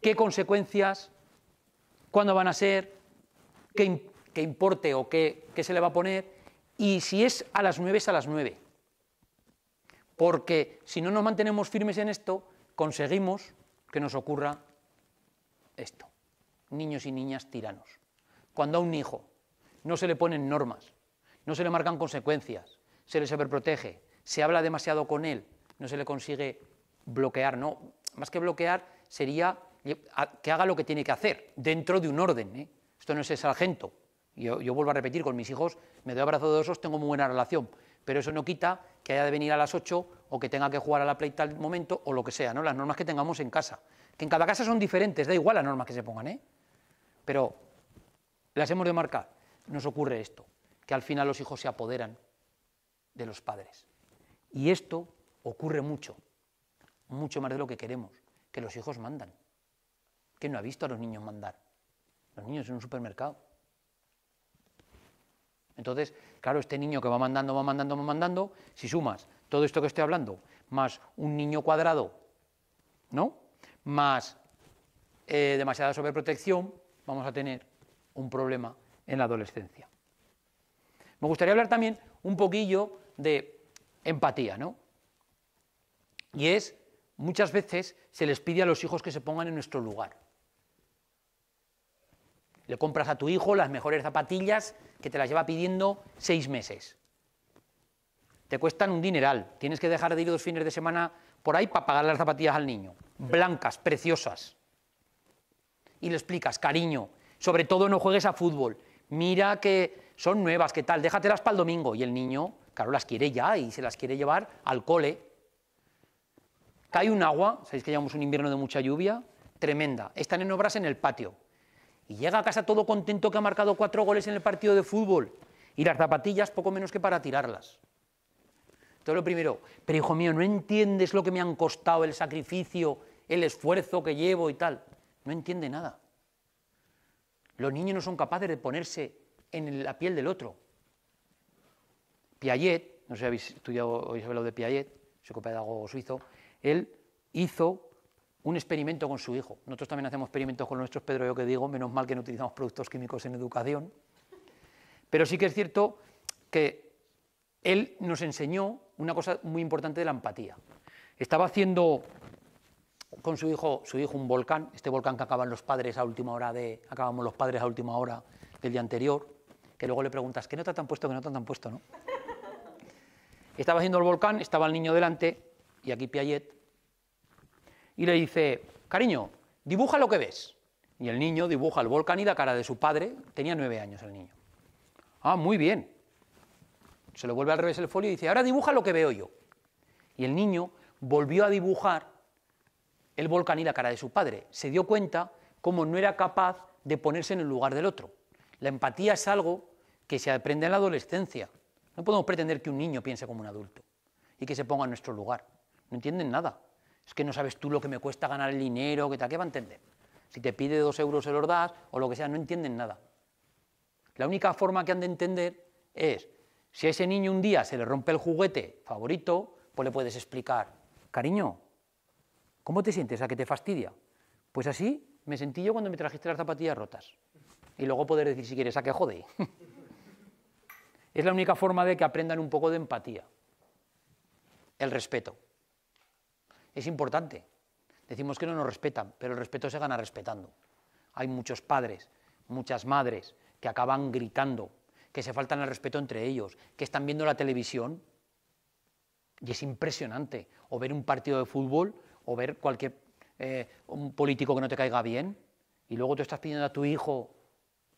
qué consecuencias, cuándo van a ser, qué, importe o qué, qué, se le va a poner, y si es a las nueve, es a las nueve. Porque si no nos mantenemos firmes en esto, conseguimos que nos ocurra esto. Niños y niñas tiranos. Cuando a un hijo no se le ponen normas, no se le marcan consecuencias, se le sobreprotege, se habla demasiado con él, no se le consigue bloquear, no, más que bloquear sería que haga lo que tiene que hacer dentro de un orden. ¿eh? Esto no es el sargento. Yo, vuelvo a repetir, con mis hijos me doy abrazo de osos, tengo muy buena relación, pero eso no quita que haya de venir a las 8 o que tenga que jugar a la play tal momento o lo que sea, ¿no? las normas que tengamos en casa. Que en cada casa son diferentes, da igual las normas que se pongan, ¿eh? pero las hemos de marcar. Nos ocurre esto, que al final los hijos se apoderan de los padres. Y esto ocurre mucho mucho más de lo que queremos, que los hijos mandan. ¿Quién no ha visto a los niños mandar? Los niños en un supermercado. Entonces, claro, este niño que va mandando, va mandando, va mandando, si sumas todo esto que estoy hablando, más un niño cuadrado, ¿no? Más eh, demasiada sobreprotección, vamos a tener un problema en la adolescencia. Me gustaría hablar también un poquillo de empatía, ¿no? Y es muchas veces se les pide a los hijos que se pongan en nuestro lugar. Le compras a tu hijo las mejores zapatillas que te las lleva pidiendo seis meses. Te cuestan un dineral. Tienes que dejar de ir dos fines de semana por ahí para pagar las zapatillas al niño. Blancas, preciosas. Y le explicas, cariño, sobre todo no juegues a fútbol. Mira que son nuevas, qué tal, déjatelas para el domingo. Y el niño, claro, las quiere ya y se las quiere llevar al cole. Cae un agua, sabéis que llevamos un invierno de mucha lluvia, tremenda. Están en obras en el patio. Y llega a casa todo contento que ha marcado cuatro goles en el partido de fútbol. Y las zapatillas poco menos que para tirarlas. Entonces lo primero, pero hijo mío, ¿no entiendes lo que me han costado el sacrificio, el esfuerzo que llevo y tal? No entiende nada. Los niños no son capaces de ponerse en la piel del otro. Piaget, no sé si habéis estudiado, habéis hablado de Piaget, psicopedagogo suizo, él hizo un experimento con su hijo. Nosotros también hacemos experimentos con nuestros, Pedro, yo que digo, menos mal que no utilizamos productos químicos en educación. Pero sí que es cierto que él nos enseñó una cosa muy importante de la empatía. Estaba haciendo con su hijo, su hijo un volcán, este volcán que acaban los padres a última hora de, acabamos los padres a última hora del día anterior, que luego le preguntas, ¿qué no te han puesto, qué no te han puesto, no? Estaba haciendo el volcán, estaba el niño delante, y aquí Piaget y le dice, cariño, dibuja lo que ves. Y el niño dibuja el volcán y la cara de su padre, tenía nueve años el niño. Ah, muy bien. Se lo vuelve al revés el folio y dice, ahora dibuja lo que veo yo. Y el niño volvió a dibujar el volcán y la cara de su padre. Se dio cuenta cómo no era capaz de ponerse en el lugar del otro. La empatía es algo que se aprende en la adolescencia. No podemos pretender que un niño piense como un adulto y que se ponga en nuestro lugar. No entienden nada es que no sabes tú lo que me cuesta ganar el dinero, que te ¿qué va a entender? Si te pide dos euros se los das o lo que sea, no entienden nada. La única forma que han de entender es, si a ese niño un día se le rompe el juguete favorito, pues le puedes explicar, cariño, ¿cómo te sientes a que te fastidia? Pues así me sentí yo cuando me trajiste las zapatillas rotas. Y luego poder decir, si quieres, a que jode. <laughs> es la única forma de que aprendan un poco de empatía, el respeto. Es importante. Decimos que no nos respetan, pero el respeto se gana respetando. Hay muchos padres, muchas madres que acaban gritando, que se faltan al respeto entre ellos, que están viendo la televisión y es impresionante. O ver un partido de fútbol o ver cualquier eh, un político que no te caiga bien y luego tú estás pidiendo a tu hijo,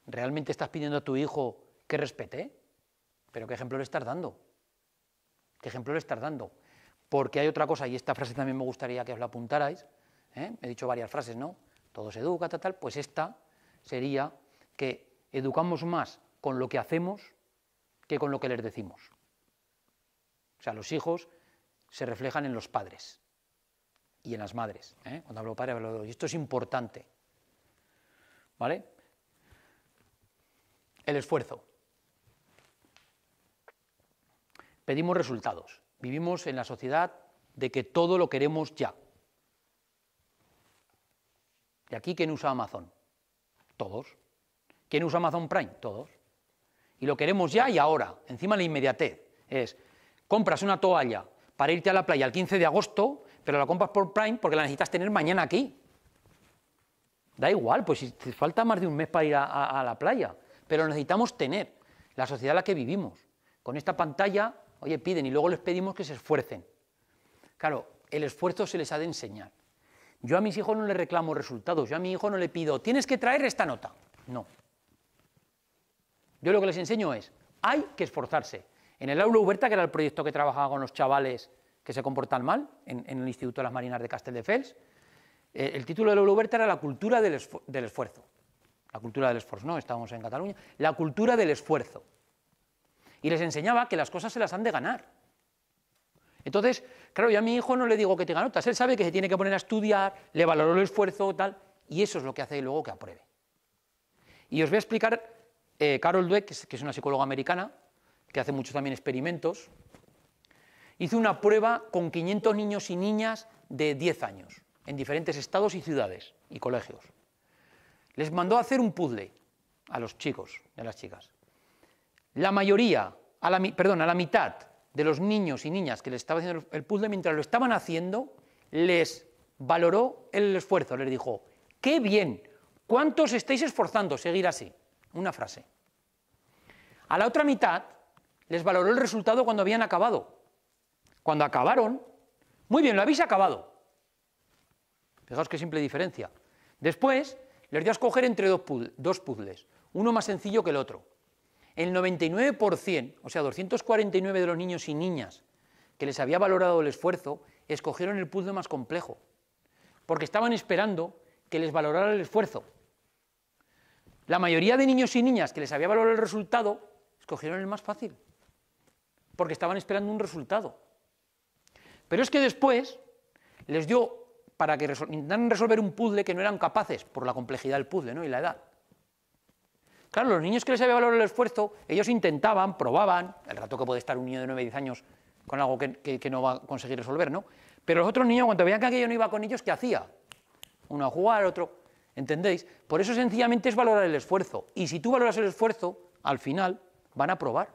realmente estás pidiendo a tu hijo que respete. Pero ¿qué ejemplo le estás dando? ¿Qué ejemplo le estás dando? porque hay otra cosa, y esta frase también me gustaría que os la apuntarais, ¿eh? he dicho varias frases, ¿no? Todo se educa, tal, tal, pues esta sería que educamos más con lo que hacemos que con lo que les decimos. O sea, los hijos se reflejan en los padres y en las madres. ¿eh? Cuando hablo padre, hablo de... Y esto es importante. ¿Vale? El esfuerzo. Pedimos resultados. Vivimos en la sociedad de que todo lo queremos ya. ¿Y aquí quién usa Amazon? Todos. ¿Quién usa Amazon Prime? Todos. Y lo queremos ya y ahora. Encima la inmediatez. Es, compras una toalla para irte a la playa el 15 de agosto, pero la compras por Prime porque la necesitas tener mañana aquí. Da igual, pues si te falta más de un mes para ir a, la playa, pero necesitamos tener. La sociedad en la que vivimos. Con esta pantalla Oye, piden y luego les pedimos que se esfuercen. Claro, el esfuerzo se les ha de enseñar. Yo a mis hijos no les reclamo resultados, yo a mi hijo no le pido, tienes que traer esta nota. No. Yo lo que les enseño es, hay que esforzarse. En el aula Huberta, que era el proyecto que trabajaba con los chavales que se comportan mal, en, el Instituto de las Marinas de Castelldefels, eh, el título del aula Huberta era La cultura del, del esfuerzo. La cultura del esfuerzo, no, estábamos en Cataluña. La cultura del esfuerzo y les enseñaba que las cosas se las han de ganar. Entonces, claro, yo a mi hijo no le digo que tenga notas, él sabe que se tiene que poner a estudiar, le valoró el esfuerzo, tal, y eso es lo que hace y luego que apruebe. Y os voy a explicar, eh, Carol Dweck, que es, que es una psicóloga americana, que hace muchos también experimentos, hizo una prueba con 500 niños y niñas de 10 años, en diferentes estados y ciudades y colegios. Les mandó a hacer un puzzle a los chicos y a las chicas la mayoría, perdón, a la mitad de los niños y niñas que les estaba haciendo el puzzle, mientras lo estaban haciendo, les valoró el esfuerzo, les dijo, qué bien, ¿cuántos estáis esforzando seguir así? Una frase. A la otra mitad les valoró el resultado cuando habían acabado. Cuando acabaron, muy bien, lo habéis acabado. Fijaos qué simple diferencia. Después les dio a escoger entre dos, puzzles, uno más sencillo que el otro. El 99%, o sea, 249 de los niños y niñas que les había valorado el esfuerzo, escogieron el puzzle más complejo, porque estaban esperando que les valorara el esfuerzo. La mayoría de niños y niñas que les había valorado el resultado, escogieron el más fácil, porque estaban esperando un resultado. Pero es que después les dio para que intentan resolver un puzzle que no eran capaces por la complejidad del puzzle ¿no? y la edad. Claro, los niños que les había valorado el esfuerzo, ellos intentaban, probaban, el rato que puede estar un niño de 9, 10 años con algo que, no va a conseguir resolver, ¿no? Pero los otros niños, cuando veían que aquello no iba con ellos, ¿qué hacía? Uno a jugar, otro... ¿Entendéis? Por eso sencillamente es valorar el esfuerzo. Y si tú valoras el esfuerzo, al final van a probar.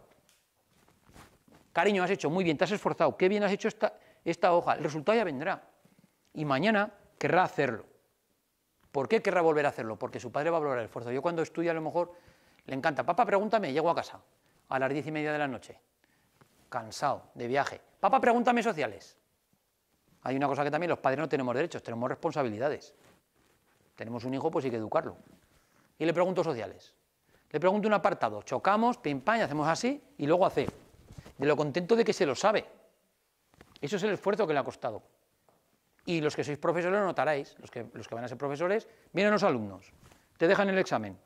Cariño, has hecho muy bien, te has esforzado, qué bien has hecho esta hoja. El resultado ya vendrá. Y mañana querrá hacerlo. ¿Por qué querrá volver a hacerlo? Porque su padre va a valorar el esfuerzo. Yo cuando estudio a lo mejor le encanta, papá, pregúntame, llego a casa a las diez y media de la noche, cansado, de viaje. Papá, pregúntame sociales. Hay una cosa que también los padres no tenemos derechos, tenemos responsabilidades. Tenemos un hijo, pues hay que educarlo. Y le pregunto sociales. Le pregunto un apartado, chocamos, pim, pam, hacemos así y luego hace. De lo contento de que se lo sabe. Eso es el esfuerzo que le ha costado. Y los que sois profesores lo notaréis, los que, van a ser profesores, vienen los alumnos, te dejan el examen.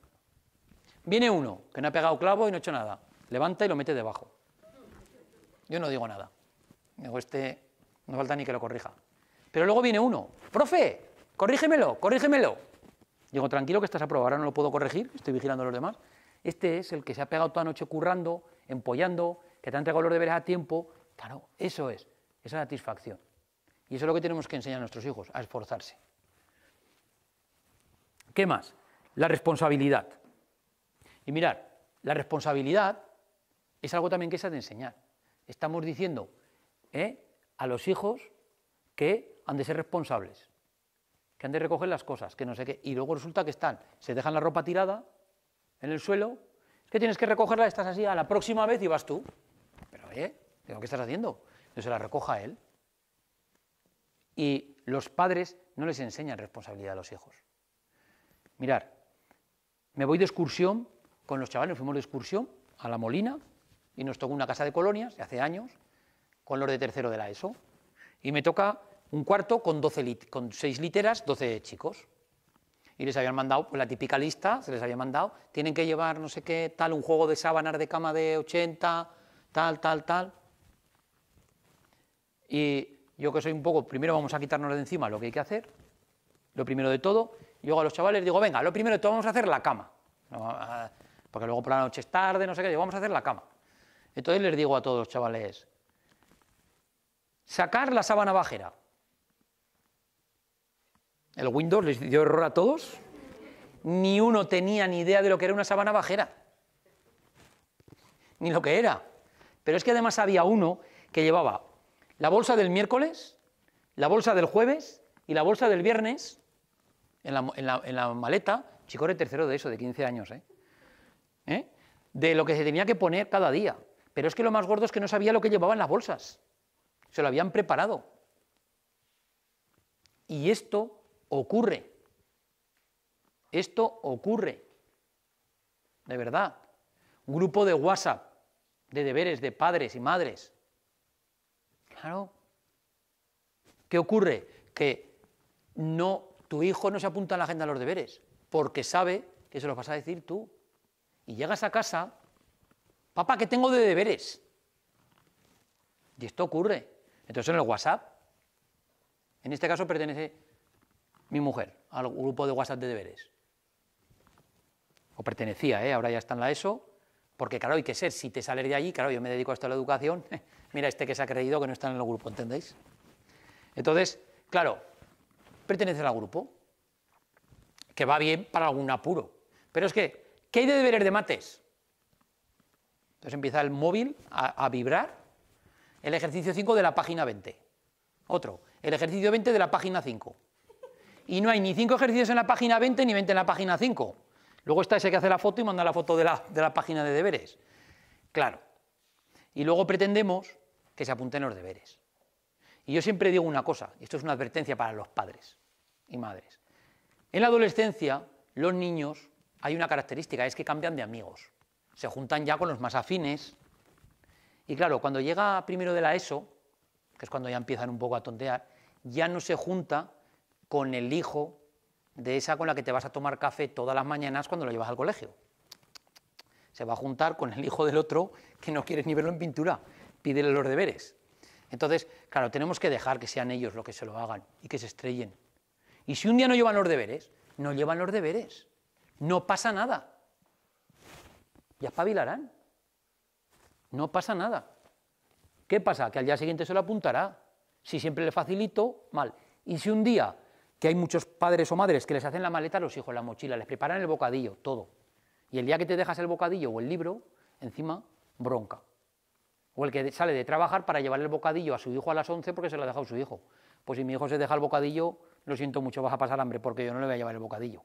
Viene uno que no ha pegado clavo y no ha hecho nada, levanta y lo mete debajo. Yo no digo nada. Digo, este no falta ni que lo corrija. Pero luego viene uno, profe, corrígemelo, corrígemelo. Digo, tranquilo que estás aprobado, ahora no lo puedo corregir, estoy vigilando a los demás. Este es el que se ha pegado toda noche currando, empollando, que te ha entregado los deberes a tiempo. Claro, eso es, esa satisfacción. Y eso es lo que tenemos que enseñar a nuestros hijos, a esforzarse. ¿Qué más? La responsabilidad. Y mirar, la responsabilidad es algo también que se ha de enseñar. Estamos diciendo ¿eh? a los hijos que han de ser responsables, que han de recoger las cosas, que no sé qué. Y luego resulta que están, se dejan la ropa tirada en el suelo. que tienes que recogerla, estás así, a la próxima vez y vas tú. Pero, oye, ¿qué estás haciendo? No se la recoja él. Y los padres no les enseñan responsabilidad a los hijos. Mirar, me voy de excursión con los chavales, fuimos de excursión a La Molina y nos tocó una casa de colonias de hace años con los de tercero de la ESO. Y me toca un cuarto con, 12 con literas, 12 chicos. Y les habían mandado, pues, la típica lista, se les había mandado, tienen que llevar no sé qué, tal, un juego de sábanas de cama de 80, tal, tal, tal. Y yo que soy un poco, primero vamos a quitarnos de encima lo que hay que hacer, lo primero de todo. Y luego a los chavales digo, venga, lo primero de todo vamos a hacer la cama. Porque luego por la noche es tarde, no sé qué, vamos a hacer la cama. Entonces les digo a todos los chavales, sacar la sábana bajera. El Windows les dio error a todos. Ni uno tenía ni idea de lo que era una sábana bajera. Ni lo que era. Pero es que además había uno que llevaba la bolsa del miércoles, la bolsa del jueves y la bolsa del viernes en la, maleta, la, en maleta, tercero de eso, de 15 años, ¿eh? ¿eh? de lo que se tenía que poner cada día. Pero es que lo más gordo es que no sabía lo que llevaban las bolsas. Se lo habían preparado. Y esto ocurre. Esto ocurre. De verdad. Un grupo de WhatsApp de deberes de padres y madres Claro. ¿Qué ocurre? Que no, tu hijo no se apunta en la agenda de los deberes, porque sabe que se los vas a decir tú. Y llegas a casa, papá, ¿qué tengo de deberes. Y esto ocurre. Entonces en el WhatsApp, en este caso pertenece mi mujer al grupo de WhatsApp de deberes. O pertenecía, ¿eh? ahora ya está en la ESO, porque claro, hay que ser, si te sales de allí, claro, yo me dedico a esto a la educación, mira este que se ha creído que no está en el grupo, ¿entendéis? Entonces, claro, pertenece al grupo, que va bien para algún apuro. Pero es que, ¿qué hay de deberes de mates? Entonces empieza el móvil a, vibrar. El ejercicio 5 de la página 20. Otro, el ejercicio 20 de la página 5. Y no hay ni 5 ejercicios en la página 20 ni 20 en la página 5. Luego está ese que hace la foto y manda la foto de la, de la página de deberes. Claro. Y luego pretendemos que se apunten los deberes. Y yo siempre digo una cosa, y esto es una advertencia para los padres y madres. En la adolescencia, los niños, hay una característica, es que cambian de amigos. Se juntan ya con los más afines. Y claro, cuando llega primero de la ESO, que es cuando ya empiezan un poco a tontear, ya no se junta con el hijo de esa con la que te vas a tomar café todas las mañanas cuando lo llevas al colegio. Se va a juntar con el hijo del otro que no quieres ni verlo en pintura pídele los deberes. Entonces, claro, tenemos que dejar que sean ellos los que se lo hagan y que se estrellen. Y si un día no llevan los deberes, no llevan los deberes. No pasa nada. Ya espabilarán. No pasa nada. ¿Qué pasa? Que al día siguiente se lo apuntará. Si siempre le facilito, mal. Y si un día, que hay muchos padres o madres que les hacen la maleta a los hijos, la mochila, les preparan el bocadillo, todo. Y el día que te dejas el bocadillo o el libro, encima, bronca. O el que sale de trabajar para llevar el bocadillo a su hijo a las 11 porque se lo ha dejado su hijo. Pues si mi hijo se deja el bocadillo, lo siento mucho, vas a pasar hambre porque yo no le voy a llevar el bocadillo.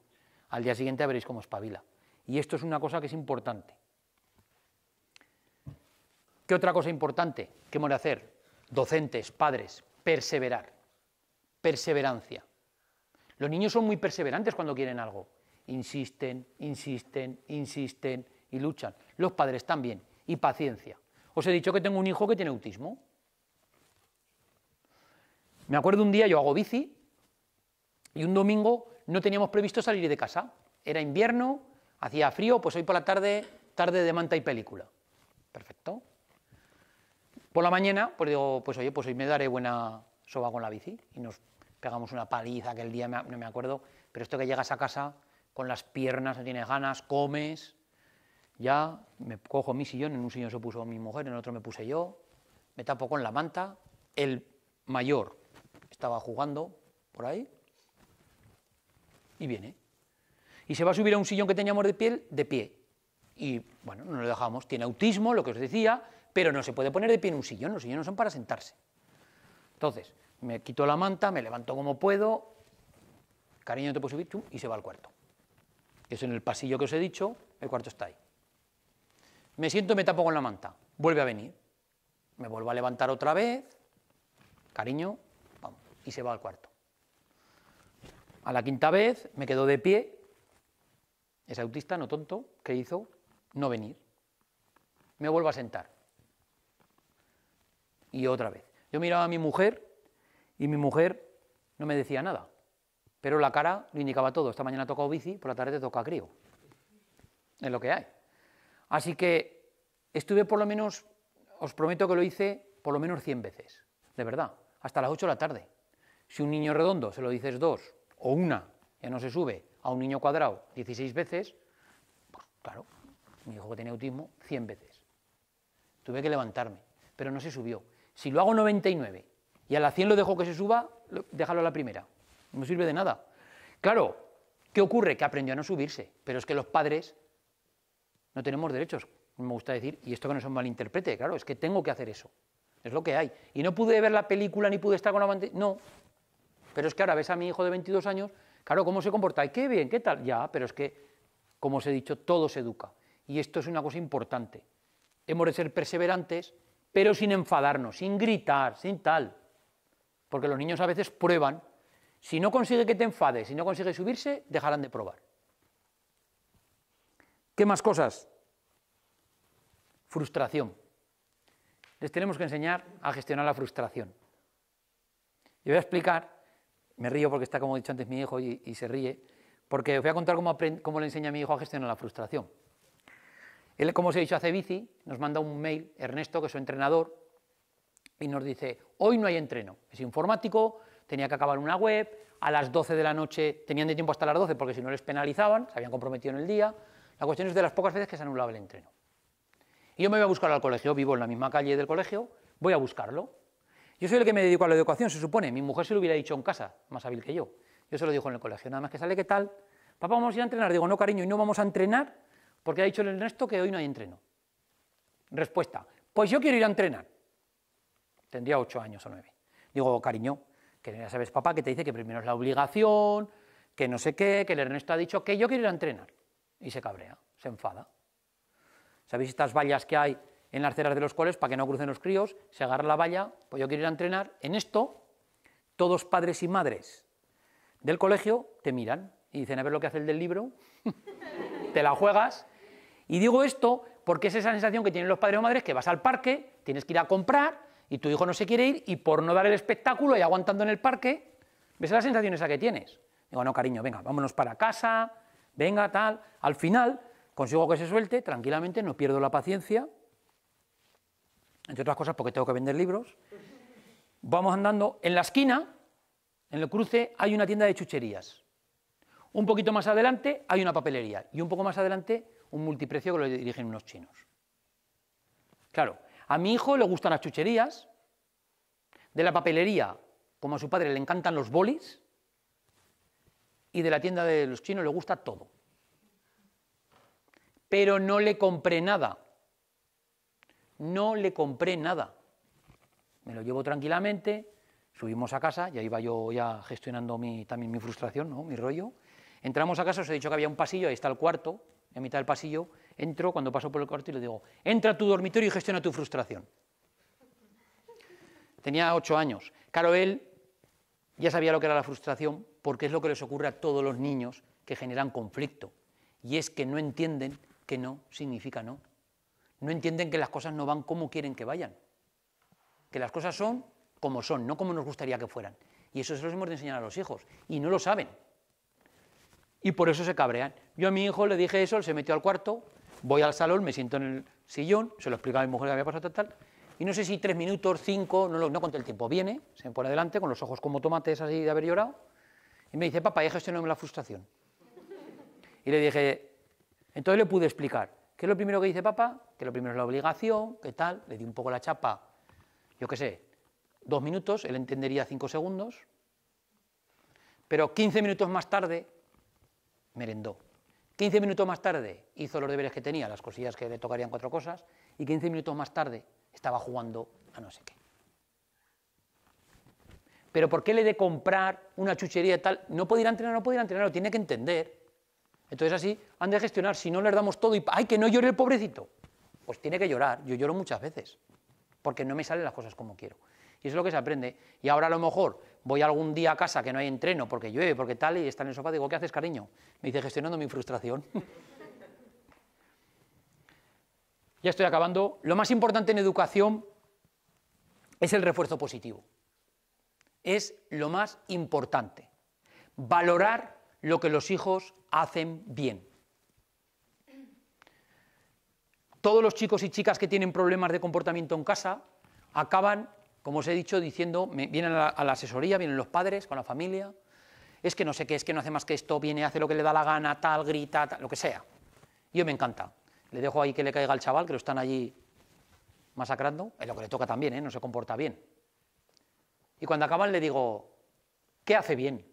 Al día siguiente veréis cómo espabila. Y esto es una cosa que es importante. ¿Qué otra cosa importante ¿Qué hemos de hacer? Docentes, padres, perseverar. Perseverancia. Los niños son muy perseverantes cuando quieren algo. Insisten, insisten, insisten y luchan. Los padres también. Y paciencia. Os he dicho que tengo un hijo que tiene autismo. Me acuerdo un día, yo hago bici, y un domingo no teníamos previsto salir de casa. Era invierno, hacía frío, pues hoy por la tarde, tarde de manta y película. Perfecto. Por la mañana, pues digo, pues oye, pues hoy me daré buena soba con la bici. Y nos pegamos una paliza aquel día, no me acuerdo. Pero esto que llegas a casa con las piernas, no tienes ganas, comes, ya me cojo mi sillón, en un sillón se puso mi mujer, en otro me puse yo, me tapo con la manta. El mayor estaba jugando por ahí y viene. Y se va a subir a un sillón que teníamos de piel de pie. Y bueno, no lo dejamos. Tiene autismo, lo que os decía, pero no se puede poner de pie en un sillón. Los sillones son para sentarse. Entonces, me quito la manta, me levanto como puedo. Cariño, te puedo subir tú. Y se va al cuarto. Es en el pasillo que os he dicho, el cuarto está ahí me siento y me tapo con la manta, vuelve a venir, me vuelvo a levantar otra vez, cariño, vamos, y se va al cuarto. A la quinta vez me quedo de pie, ese autista, no tonto, ¿qué hizo? No venir. Me vuelvo a sentar. Y otra vez. Yo miraba a mi mujer y mi mujer no me decía nada, pero la cara lo indicaba todo. Esta mañana ha bici, por la tarde toca crío. Es lo que hay. Así que estuve por lo menos, os prometo que lo hice por lo menos 100 veces, de verdad, hasta las 8 de la tarde. Si un niño redondo se lo dices dos o una, ya no se sube, a un niño cuadrado 16 veces, pues claro, mi hijo que tiene autismo 100 veces. Tuve que levantarme, pero no se subió. Si lo hago 99 y a la 100 lo dejo que se suba, déjalo a la primera. No sirve de nada. Claro, ¿qué ocurre? Que aprendió a no subirse, pero es que los padres no tenemos derechos, me gusta decir, y esto que no un malinterprete, claro, es que tengo que hacer eso, es lo que hay. Y no pude ver la película ni pude estar con la bandera, no, pero es que ahora ves a mi hijo de 22 años, claro, cómo se comporta, y qué bien, qué tal, ya, pero es que, como os he dicho, todo se educa, y esto es una cosa importante. Hemos de ser perseverantes, pero sin enfadarnos, sin gritar, sin tal, porque los niños a veces prueban, si no consigue que te enfades, si no consigue subirse, dejarán de probar. ¿Qué más cosas? Frustración. Les tenemos que enseñar a gestionar la frustración. Yo voy a explicar, me río porque está como he dicho antes mi hijo y, se ríe, porque os voy a contar cómo, cómo, le enseña a mi hijo a gestionar la frustración. Él, como os he dicho, hace bici, nos manda un mail, Ernesto, que es su entrenador, y nos dice, hoy no hay entreno, es informático, tenía que acabar una web, a las 12 de la noche, tenían de tiempo hasta las 12 porque si no les penalizaban, se habían comprometido en el día, la cuestión es de las pocas veces que se anulaba el entreno. Y yo me voy a buscar al colegio, vivo en la misma calle del colegio, voy a buscarlo. Yo soy el que me dedico a la educación, se supone. Mi mujer se lo hubiera dicho en casa, más hábil que yo. Yo se lo dijo en el colegio, nada más que sale, ¿qué tal? Papá, vamos a ir a entrenar. Digo, no, cariño, y no vamos a entrenar porque ha dicho el Ernesto que hoy no hay entreno. Respuesta, pues yo quiero ir a entrenar. Tendría ocho años o nueve. Digo, cariño, que ya sabes, papá, que te dice que primero es la obligación, que no sé qué, que el Ernesto ha dicho que yo quiero ir a entrenar y se cabrea, se enfada. ¿Sabéis estas vallas que hay en las ceras de los coles para que no crucen los críos? Se agarra la valla, pues yo quiero ir a entrenar. En esto, todos padres y madres del colegio te miran y dicen, a ver lo que hace el del libro, <laughs> te la juegas. Y digo esto porque es esa sensación que tienen los padres o madres que vas al parque, tienes que ir a comprar y tu hijo no se quiere ir y por no dar el espectáculo y aguantando en el parque, ¿ves las sensación esa que tienes? Digo, no, cariño, venga, vámonos para casa, venga, tal, al final consigo que se suelte tranquilamente, no pierdo la paciencia, entre otras cosas porque tengo que vender libros. Vamos andando en la esquina, en el cruce, hay una tienda de chucherías. Un poquito más adelante hay una papelería y un poco más adelante un multiprecio que lo dirigen unos chinos. Claro, a mi hijo le gustan las chucherías, de la papelería, como a su padre le encantan los bolis, y de la tienda de los chinos le gusta todo. Pero no le compré nada. No le compré nada. Me lo llevo tranquilamente, subimos a casa, y ahí iba yo ya gestionando mi, también mi frustración, ¿no? mi rollo. Entramos a casa, os he dicho que había un pasillo, ahí está el cuarto, en mitad del pasillo. Entro, cuando paso por el cuarto y le digo, entra a tu dormitorio y gestiona tu frustración. Tenía ocho años. Claro, él ya sabía lo que era la frustración, porque es lo que les ocurre a todos los niños que generan conflicto, y es que no entienden que no significa no. No entienden que las cosas no van como quieren que vayan, que las cosas son como son, no como nos gustaría que fueran. Y eso se los hemos de enseñar a los hijos, y no lo saben. Y por eso se cabrean. Yo a mi hijo le dije eso, él se metió al cuarto, voy al salón, me siento en el sillón, se lo explicaba a mi mujer que había pasado tal, tal, y no sé si tres minutos, cinco, no, no conté el tiempo, viene, se me pone adelante con los ojos como tomates así de haber llorado, y me dice, papá, ya gestioname la frustración. Y le dije, entonces le pude explicar, ¿qué es lo primero que dice papá? Que lo primero es la obligación, ¿qué tal? Le di un poco la chapa, yo qué sé, dos minutos, él entendería cinco segundos, pero 15 minutos más tarde merendó. 15 minutos más tarde hizo los deberes que tenía, las cosillas que le tocarían cuatro cosas, y 15 minutos más tarde estaba jugando a no sé qué. Pero ¿por qué le de comprar una chuchería y tal? No puede ir a entrenar, no puede ir a entrenar, lo tiene que entender. Entonces así han de gestionar, si no les damos todo y ¡ay, que no llore el pobrecito! Pues tiene que llorar, yo lloro muchas veces, porque no me salen las cosas como quiero. Y eso es lo que se aprende. Y ahora a lo mejor voy algún día a casa que no hay entreno, porque llueve, porque tal, y está en el sofá, digo, ¿qué haces, cariño? Me dice, gestionando mi frustración. <laughs> ya estoy acabando. Lo más importante en educación es el refuerzo positivo es lo más importante. Valorar lo que los hijos hacen bien. Todos los chicos y chicas que tienen problemas de comportamiento en casa acaban, como os he dicho, diciendo, vienen a la, asesoría, vienen los padres con la familia, es que no sé qué, es que no hace más que esto, viene, hace lo que le da la gana, tal, grita, tal, lo que sea. Yo me encanta. Le dejo ahí que le caiga al chaval, que lo están allí masacrando, es lo que le toca también, ¿eh? no se comporta bien. Y cuando acaban le digo, ¿qué hace bien?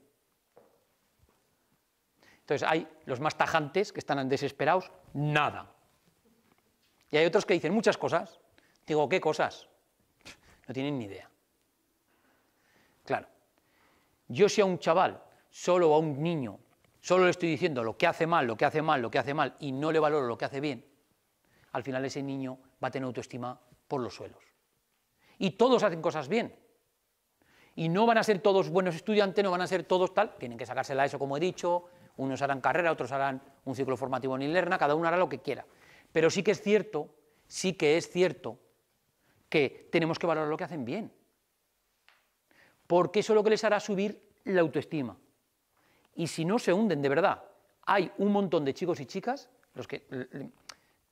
Entonces hay los más tajantes que están desesperados, nada. Y hay otros que dicen muchas cosas. Digo, ¿qué cosas? No tienen ni idea. Claro. Yo si a un chaval, solo a un niño, solo le estoy diciendo lo que hace mal, lo que hace mal, lo que hace mal, y no le valoro lo que hace bien, al final ese niño va a tener autoestima por los suelos. Y todos hacen cosas bien, y no van a ser todos buenos estudiantes, no van a ser todos tal, tienen que sacársela eso como he dicho, unos harán carrera, otros harán un ciclo formativo en Ilerna, cada uno hará lo que quiera. Pero sí que es cierto, sí que es cierto que tenemos que valorar lo que hacen bien, porque eso es lo que les hará subir la autoestima. Y si no se hunden de verdad, hay un montón de chicos y chicas, los que,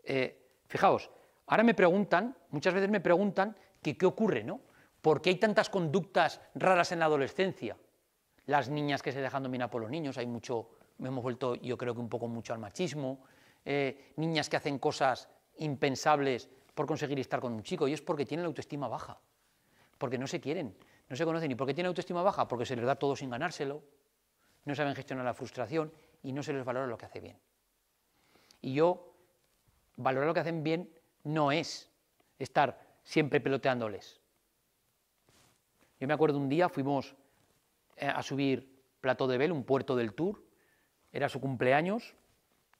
eh, fijaos, ahora me preguntan, muchas veces me preguntan que qué ocurre, ¿no? ¿Por qué hay tantas conductas raras en la adolescencia? Las niñas que se dejan dominar por los niños, hay mucho, me hemos vuelto yo creo que un poco mucho al machismo, eh, niñas que hacen cosas impensables por conseguir estar con un chico, y es porque tienen la autoestima baja, porque no se quieren, no se conocen. ¿Y por qué tienen autoestima baja? Porque se les da todo sin ganárselo, no saben gestionar la frustración y no se les valora lo que hace bien. Y yo, valorar lo que hacen bien no es estar siempre peloteándoles, yo me acuerdo un día fuimos eh, a subir Plato de Bel, un puerto del Tour, era su cumpleaños,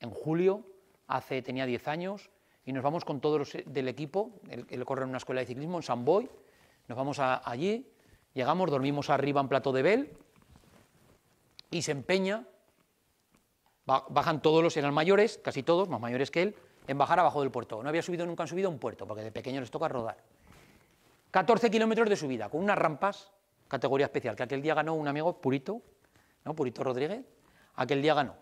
en julio, hace, tenía 10 años, y nos vamos con todos los eh, del equipo, él, corre en una escuela de ciclismo en San Boy, nos vamos a, allí, llegamos, dormimos arriba en Plato de Bel, y se empeña, bajan todos los, eran mayores, casi todos, más mayores que él, en bajar abajo del puerto. No había subido nunca, han subido a un puerto, porque de pequeño les toca rodar. 14 kilómetros de subida, con unas rampas, categoría especial, que aquel día ganó un amigo, Purito, ¿no? Purito Rodríguez, aquel día ganó.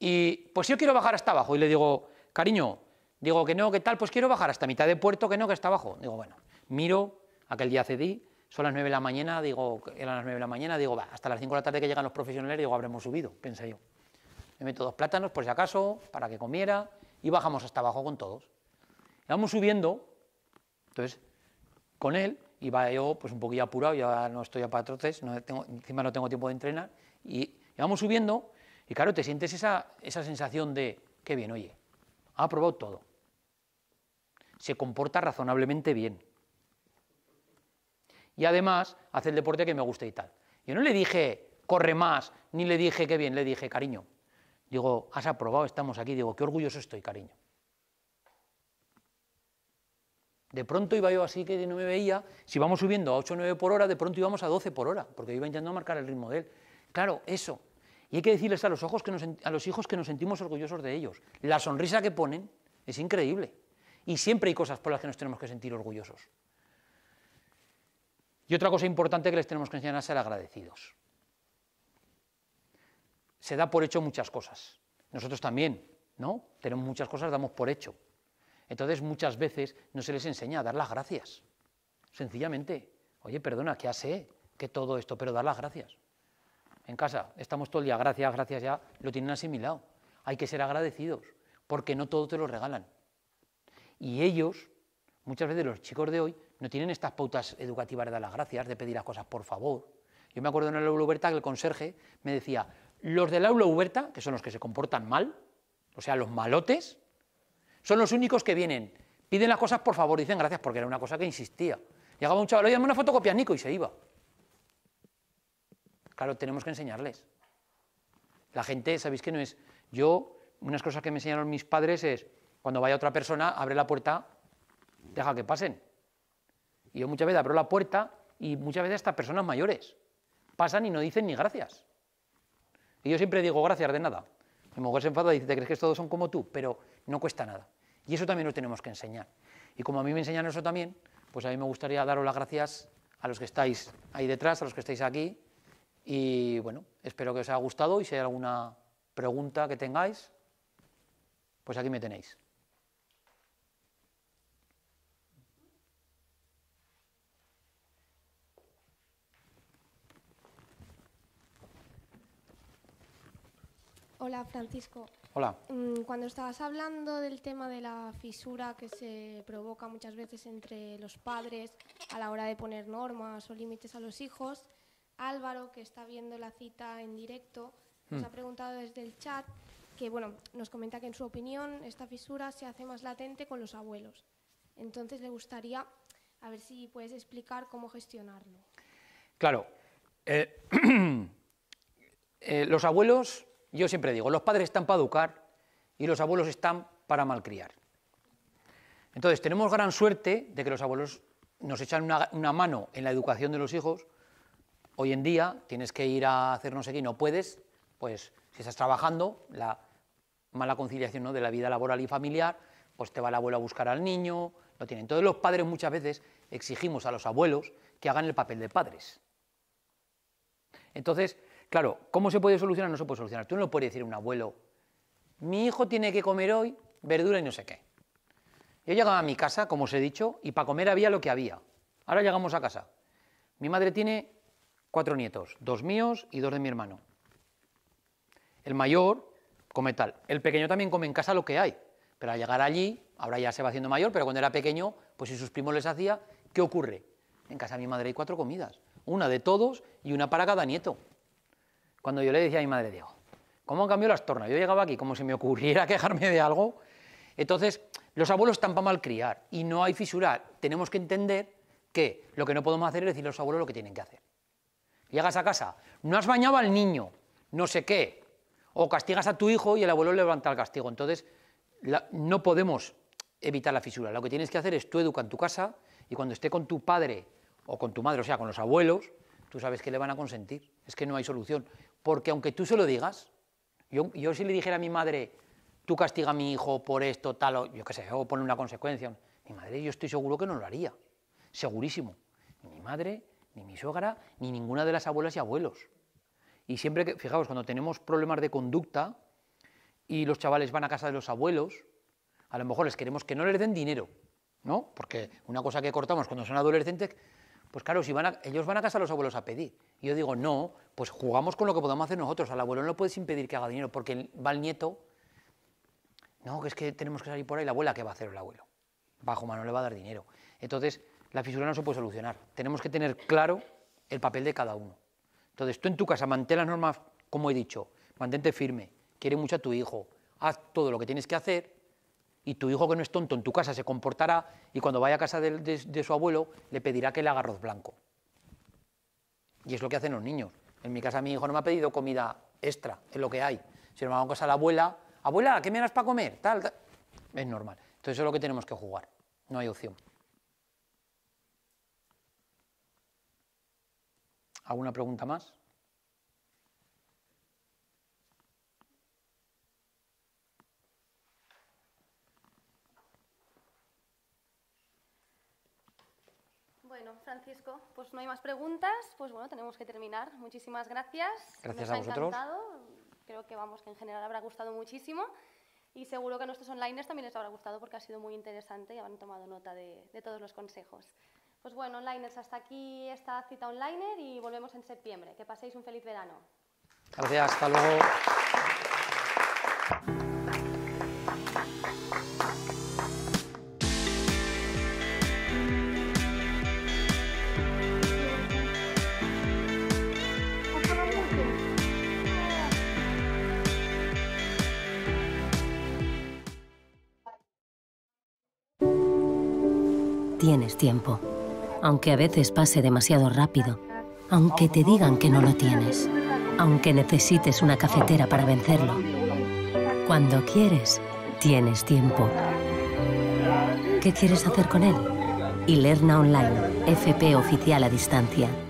Y pues yo quiero bajar hasta abajo y le digo, cariño, digo que no, ¿qué tal, pues quiero bajar hasta mitad de puerto, que no, que está abajo. Digo, bueno, miro, aquel día cedí, son las 9 de la mañana, digo, eran las 9 de la mañana, digo, va, hasta las 5 de la tarde que llegan los profesionales, digo, habremos subido, pensé yo. Me meto dos plátanos por si acaso, para que comiera, y bajamos hasta abajo con todos. vamos subiendo, entonces con él, y va yo pues un poquillo apurado, ya no estoy a patroces, no tengo, encima no tengo tiempo de entrenar, y, vamos subiendo, y claro, te sientes esa, esa sensación de, qué bien, oye, ha aprobado todo, se comporta razonablemente bien, y además hace el deporte que me gusta y tal. Yo no le dije, corre más, ni le dije, qué bien, le dije, cariño, digo, has aprobado, estamos aquí, digo, qué orgulloso estoy, cariño. De pronto iba yo así que no me veía. Si vamos subiendo a 8 o 9 por hora, de pronto íbamos a 12 por hora, porque iba intentando marcar el ritmo de él. Claro, eso. Y hay que decirles a los, ojos a los hijos que nos sentimos orgullosos de ellos. La sonrisa que ponen es increíble. Y siempre hay cosas por las que nos tenemos que sentir orgullosos. Y otra cosa importante que les tenemos que enseñar a ser agradecidos. Se da por hecho muchas cosas. Nosotros también, ¿no? Tenemos muchas cosas, damos por hecho. Entonces muchas veces no se les enseña a dar las gracias. Sencillamente, oye, perdona, que ya sé que todo esto, pero dar las gracias. En casa estamos todo el día, gracias, gracias, ya lo tienen asimilado. Hay que ser agradecidos, porque no todo te lo regalan. Y ellos, muchas veces los chicos de hoy, no tienen estas pautas educativas de dar las gracias, de pedir las cosas por favor. Yo me acuerdo en el aula Uberta que el conserje me decía, los del aula Uberta, que son los que se comportan mal, o sea, los malotes, son los únicos que vienen, piden las cosas por favor, dicen gracias, porque era una cosa que insistía. Llegaba un chaval, le dame una fotocopia, Nico, y se iba. Claro, tenemos que enseñarles. La gente, ¿sabéis que no es? Yo, unas cosas que me enseñaron mis padres es, cuando vaya otra persona, abre la puerta, deja que pasen. Y yo muchas veces abro la puerta y muchas veces estas personas mayores pasan y no dicen ni gracias. Y yo siempre digo gracias de nada. Mi mujer se enfada y dice, ¿te crees que todos son como tú? Pero no cuesta nada. Y eso también lo tenemos que enseñar. Y como a mí me enseñan eso también, pues a mí me gustaría daros las gracias a los que estáis ahí detrás, a los que estáis aquí. Y bueno, espero que os haya gustado y si hay alguna pregunta que tengáis, pues aquí me tenéis. Hola Francisco, Hola. Mm, cuando estabas hablando del tema de la fisura que se provoca muchas veces entre los padres a la hora de poner normas o límites a los hijos, Álvaro, que está viendo la cita en directo, nos mm. ha preguntado desde el chat que bueno, nos comenta que en su opinión esta fisura se hace más latente con los abuelos. Entonces le gustaría a ver si puedes explicar cómo gestionarlo. Claro. Eh, <clears throat> eh, los abuelos yo siempre digo, los padres están para educar y los abuelos están para malcriar. Entonces, tenemos gran suerte de que los abuelos nos echan una, mano en la educación de los hijos. Hoy en día tienes que ir a hacer no sé qué y no puedes, pues si estás trabajando, la mala conciliación ¿no? de la vida laboral y familiar, pues te va el abuelo a buscar al niño, lo tienen. Entonces los padres muchas veces exigimos a los abuelos que hagan el papel de padres. Entonces, Claro, ¿cómo se puede solucionar? No se puede solucionar. Tú no lo puedes decir un abuelo, mi hijo tiene que comer hoy verdura y no sé qué. Yo llegaba a mi casa, como os he dicho, y para comer había lo que había. Ahora llegamos a casa. Mi madre tiene cuatro nietos, dos míos y dos de mi hermano. El mayor come tal. El pequeño también come en casa lo que hay. Pero al llegar allí, ahora ya se va haciendo mayor, pero cuando era pequeño, pues si sus primos les hacía, ¿qué ocurre? En casa de mi madre hay cuatro comidas, una de todos y una para cada nieto cuando yo le decía a mi madre, Diego, ¿cómo han cambiado las tornas? Yo llegaba aquí como si me ocurriera <laughs> quejarme de algo. Entonces, los abuelos están para malcriar y no hay fisura. Tenemos que entender que lo que no podemos hacer es decir a los abuelos lo que tienen que hacer. Llegas a casa, no has bañado al niño, no sé qué, o castigas a tu hijo y el abuelo levanta el castigo. Entonces, no podemos evitar la fisura. Lo que tienes que hacer es tú educa en tu casa y cuando esté con tu padre o con tu madre, o sea, con los abuelos, tú sabes que le van a consentir. Es que no hay solución. Porque aunque tú se lo digas, yo, si le dijera a mi madre, tú castiga a mi hijo por esto, tal, o yo qué sé, o pone una consecuencia, mi madre yo estoy seguro que no lo haría, segurísimo. Ni mi madre, ni mi suegra, ni ninguna de las abuelas y abuelos. Y siempre que, fijaos, cuando tenemos problemas de conducta y los chavales van a casa de los abuelos, a lo mejor les queremos que no les den dinero, ¿no? Porque una cosa que cortamos cuando son adolescentes, pues claro, si ellos van a casa a los abuelos a pedir. yo digo, no, pues jugamos con lo que podamos hacer nosotros. Al abuelo no lo puedes impedir que haga dinero porque va el nieto. No, que es que tenemos que salir por ahí. La abuela, ¿qué va a hacer el abuelo? Bajo mano le va a dar dinero. Entonces, la fisura no se puede solucionar. Tenemos que tener claro el papel de cada uno. Entonces, tú en tu casa mantén las normas, como he dicho, mantente firme, quiere mucho a tu hijo, haz todo lo que tienes que hacer y tu hijo que no es tonto en tu casa se comportará y cuando vaya a casa de, su abuelo le pedirá que le haga arroz blanco. Y es lo que hacen los niños. En mi casa mi hijo no me ha pedido comida extra, es lo que hay. Si no me hago casa a la abuela, abuela, ¿qué me das para comer? Tal, Es normal. Entonces es lo que tenemos que jugar, no hay opción. ¿Alguna pregunta más? Francisco. Pues no hay más preguntas, pues bueno, tenemos que terminar. Muchísimas gracias. Gracias a vosotros. Ha encantado. Creo que vamos, que en general habrá gustado muchísimo. Y seguro que a nuestros onliners también les habrá gustado porque ha sido muy interesante y habrán tomado nota de, todos los consejos. Pues bueno, onlineers, hasta aquí esta cita online y volvemos en septiembre. Que paséis un feliz verano. Gracias, hasta luego. tienes tiempo, aunque a veces pase demasiado rápido, aunque te digan que no lo tienes, aunque necesites una cafetera para vencerlo. Cuando quieres, tienes tiempo. ¿Qué quieres hacer con él? Y Lerna Online, FP oficial a distancia.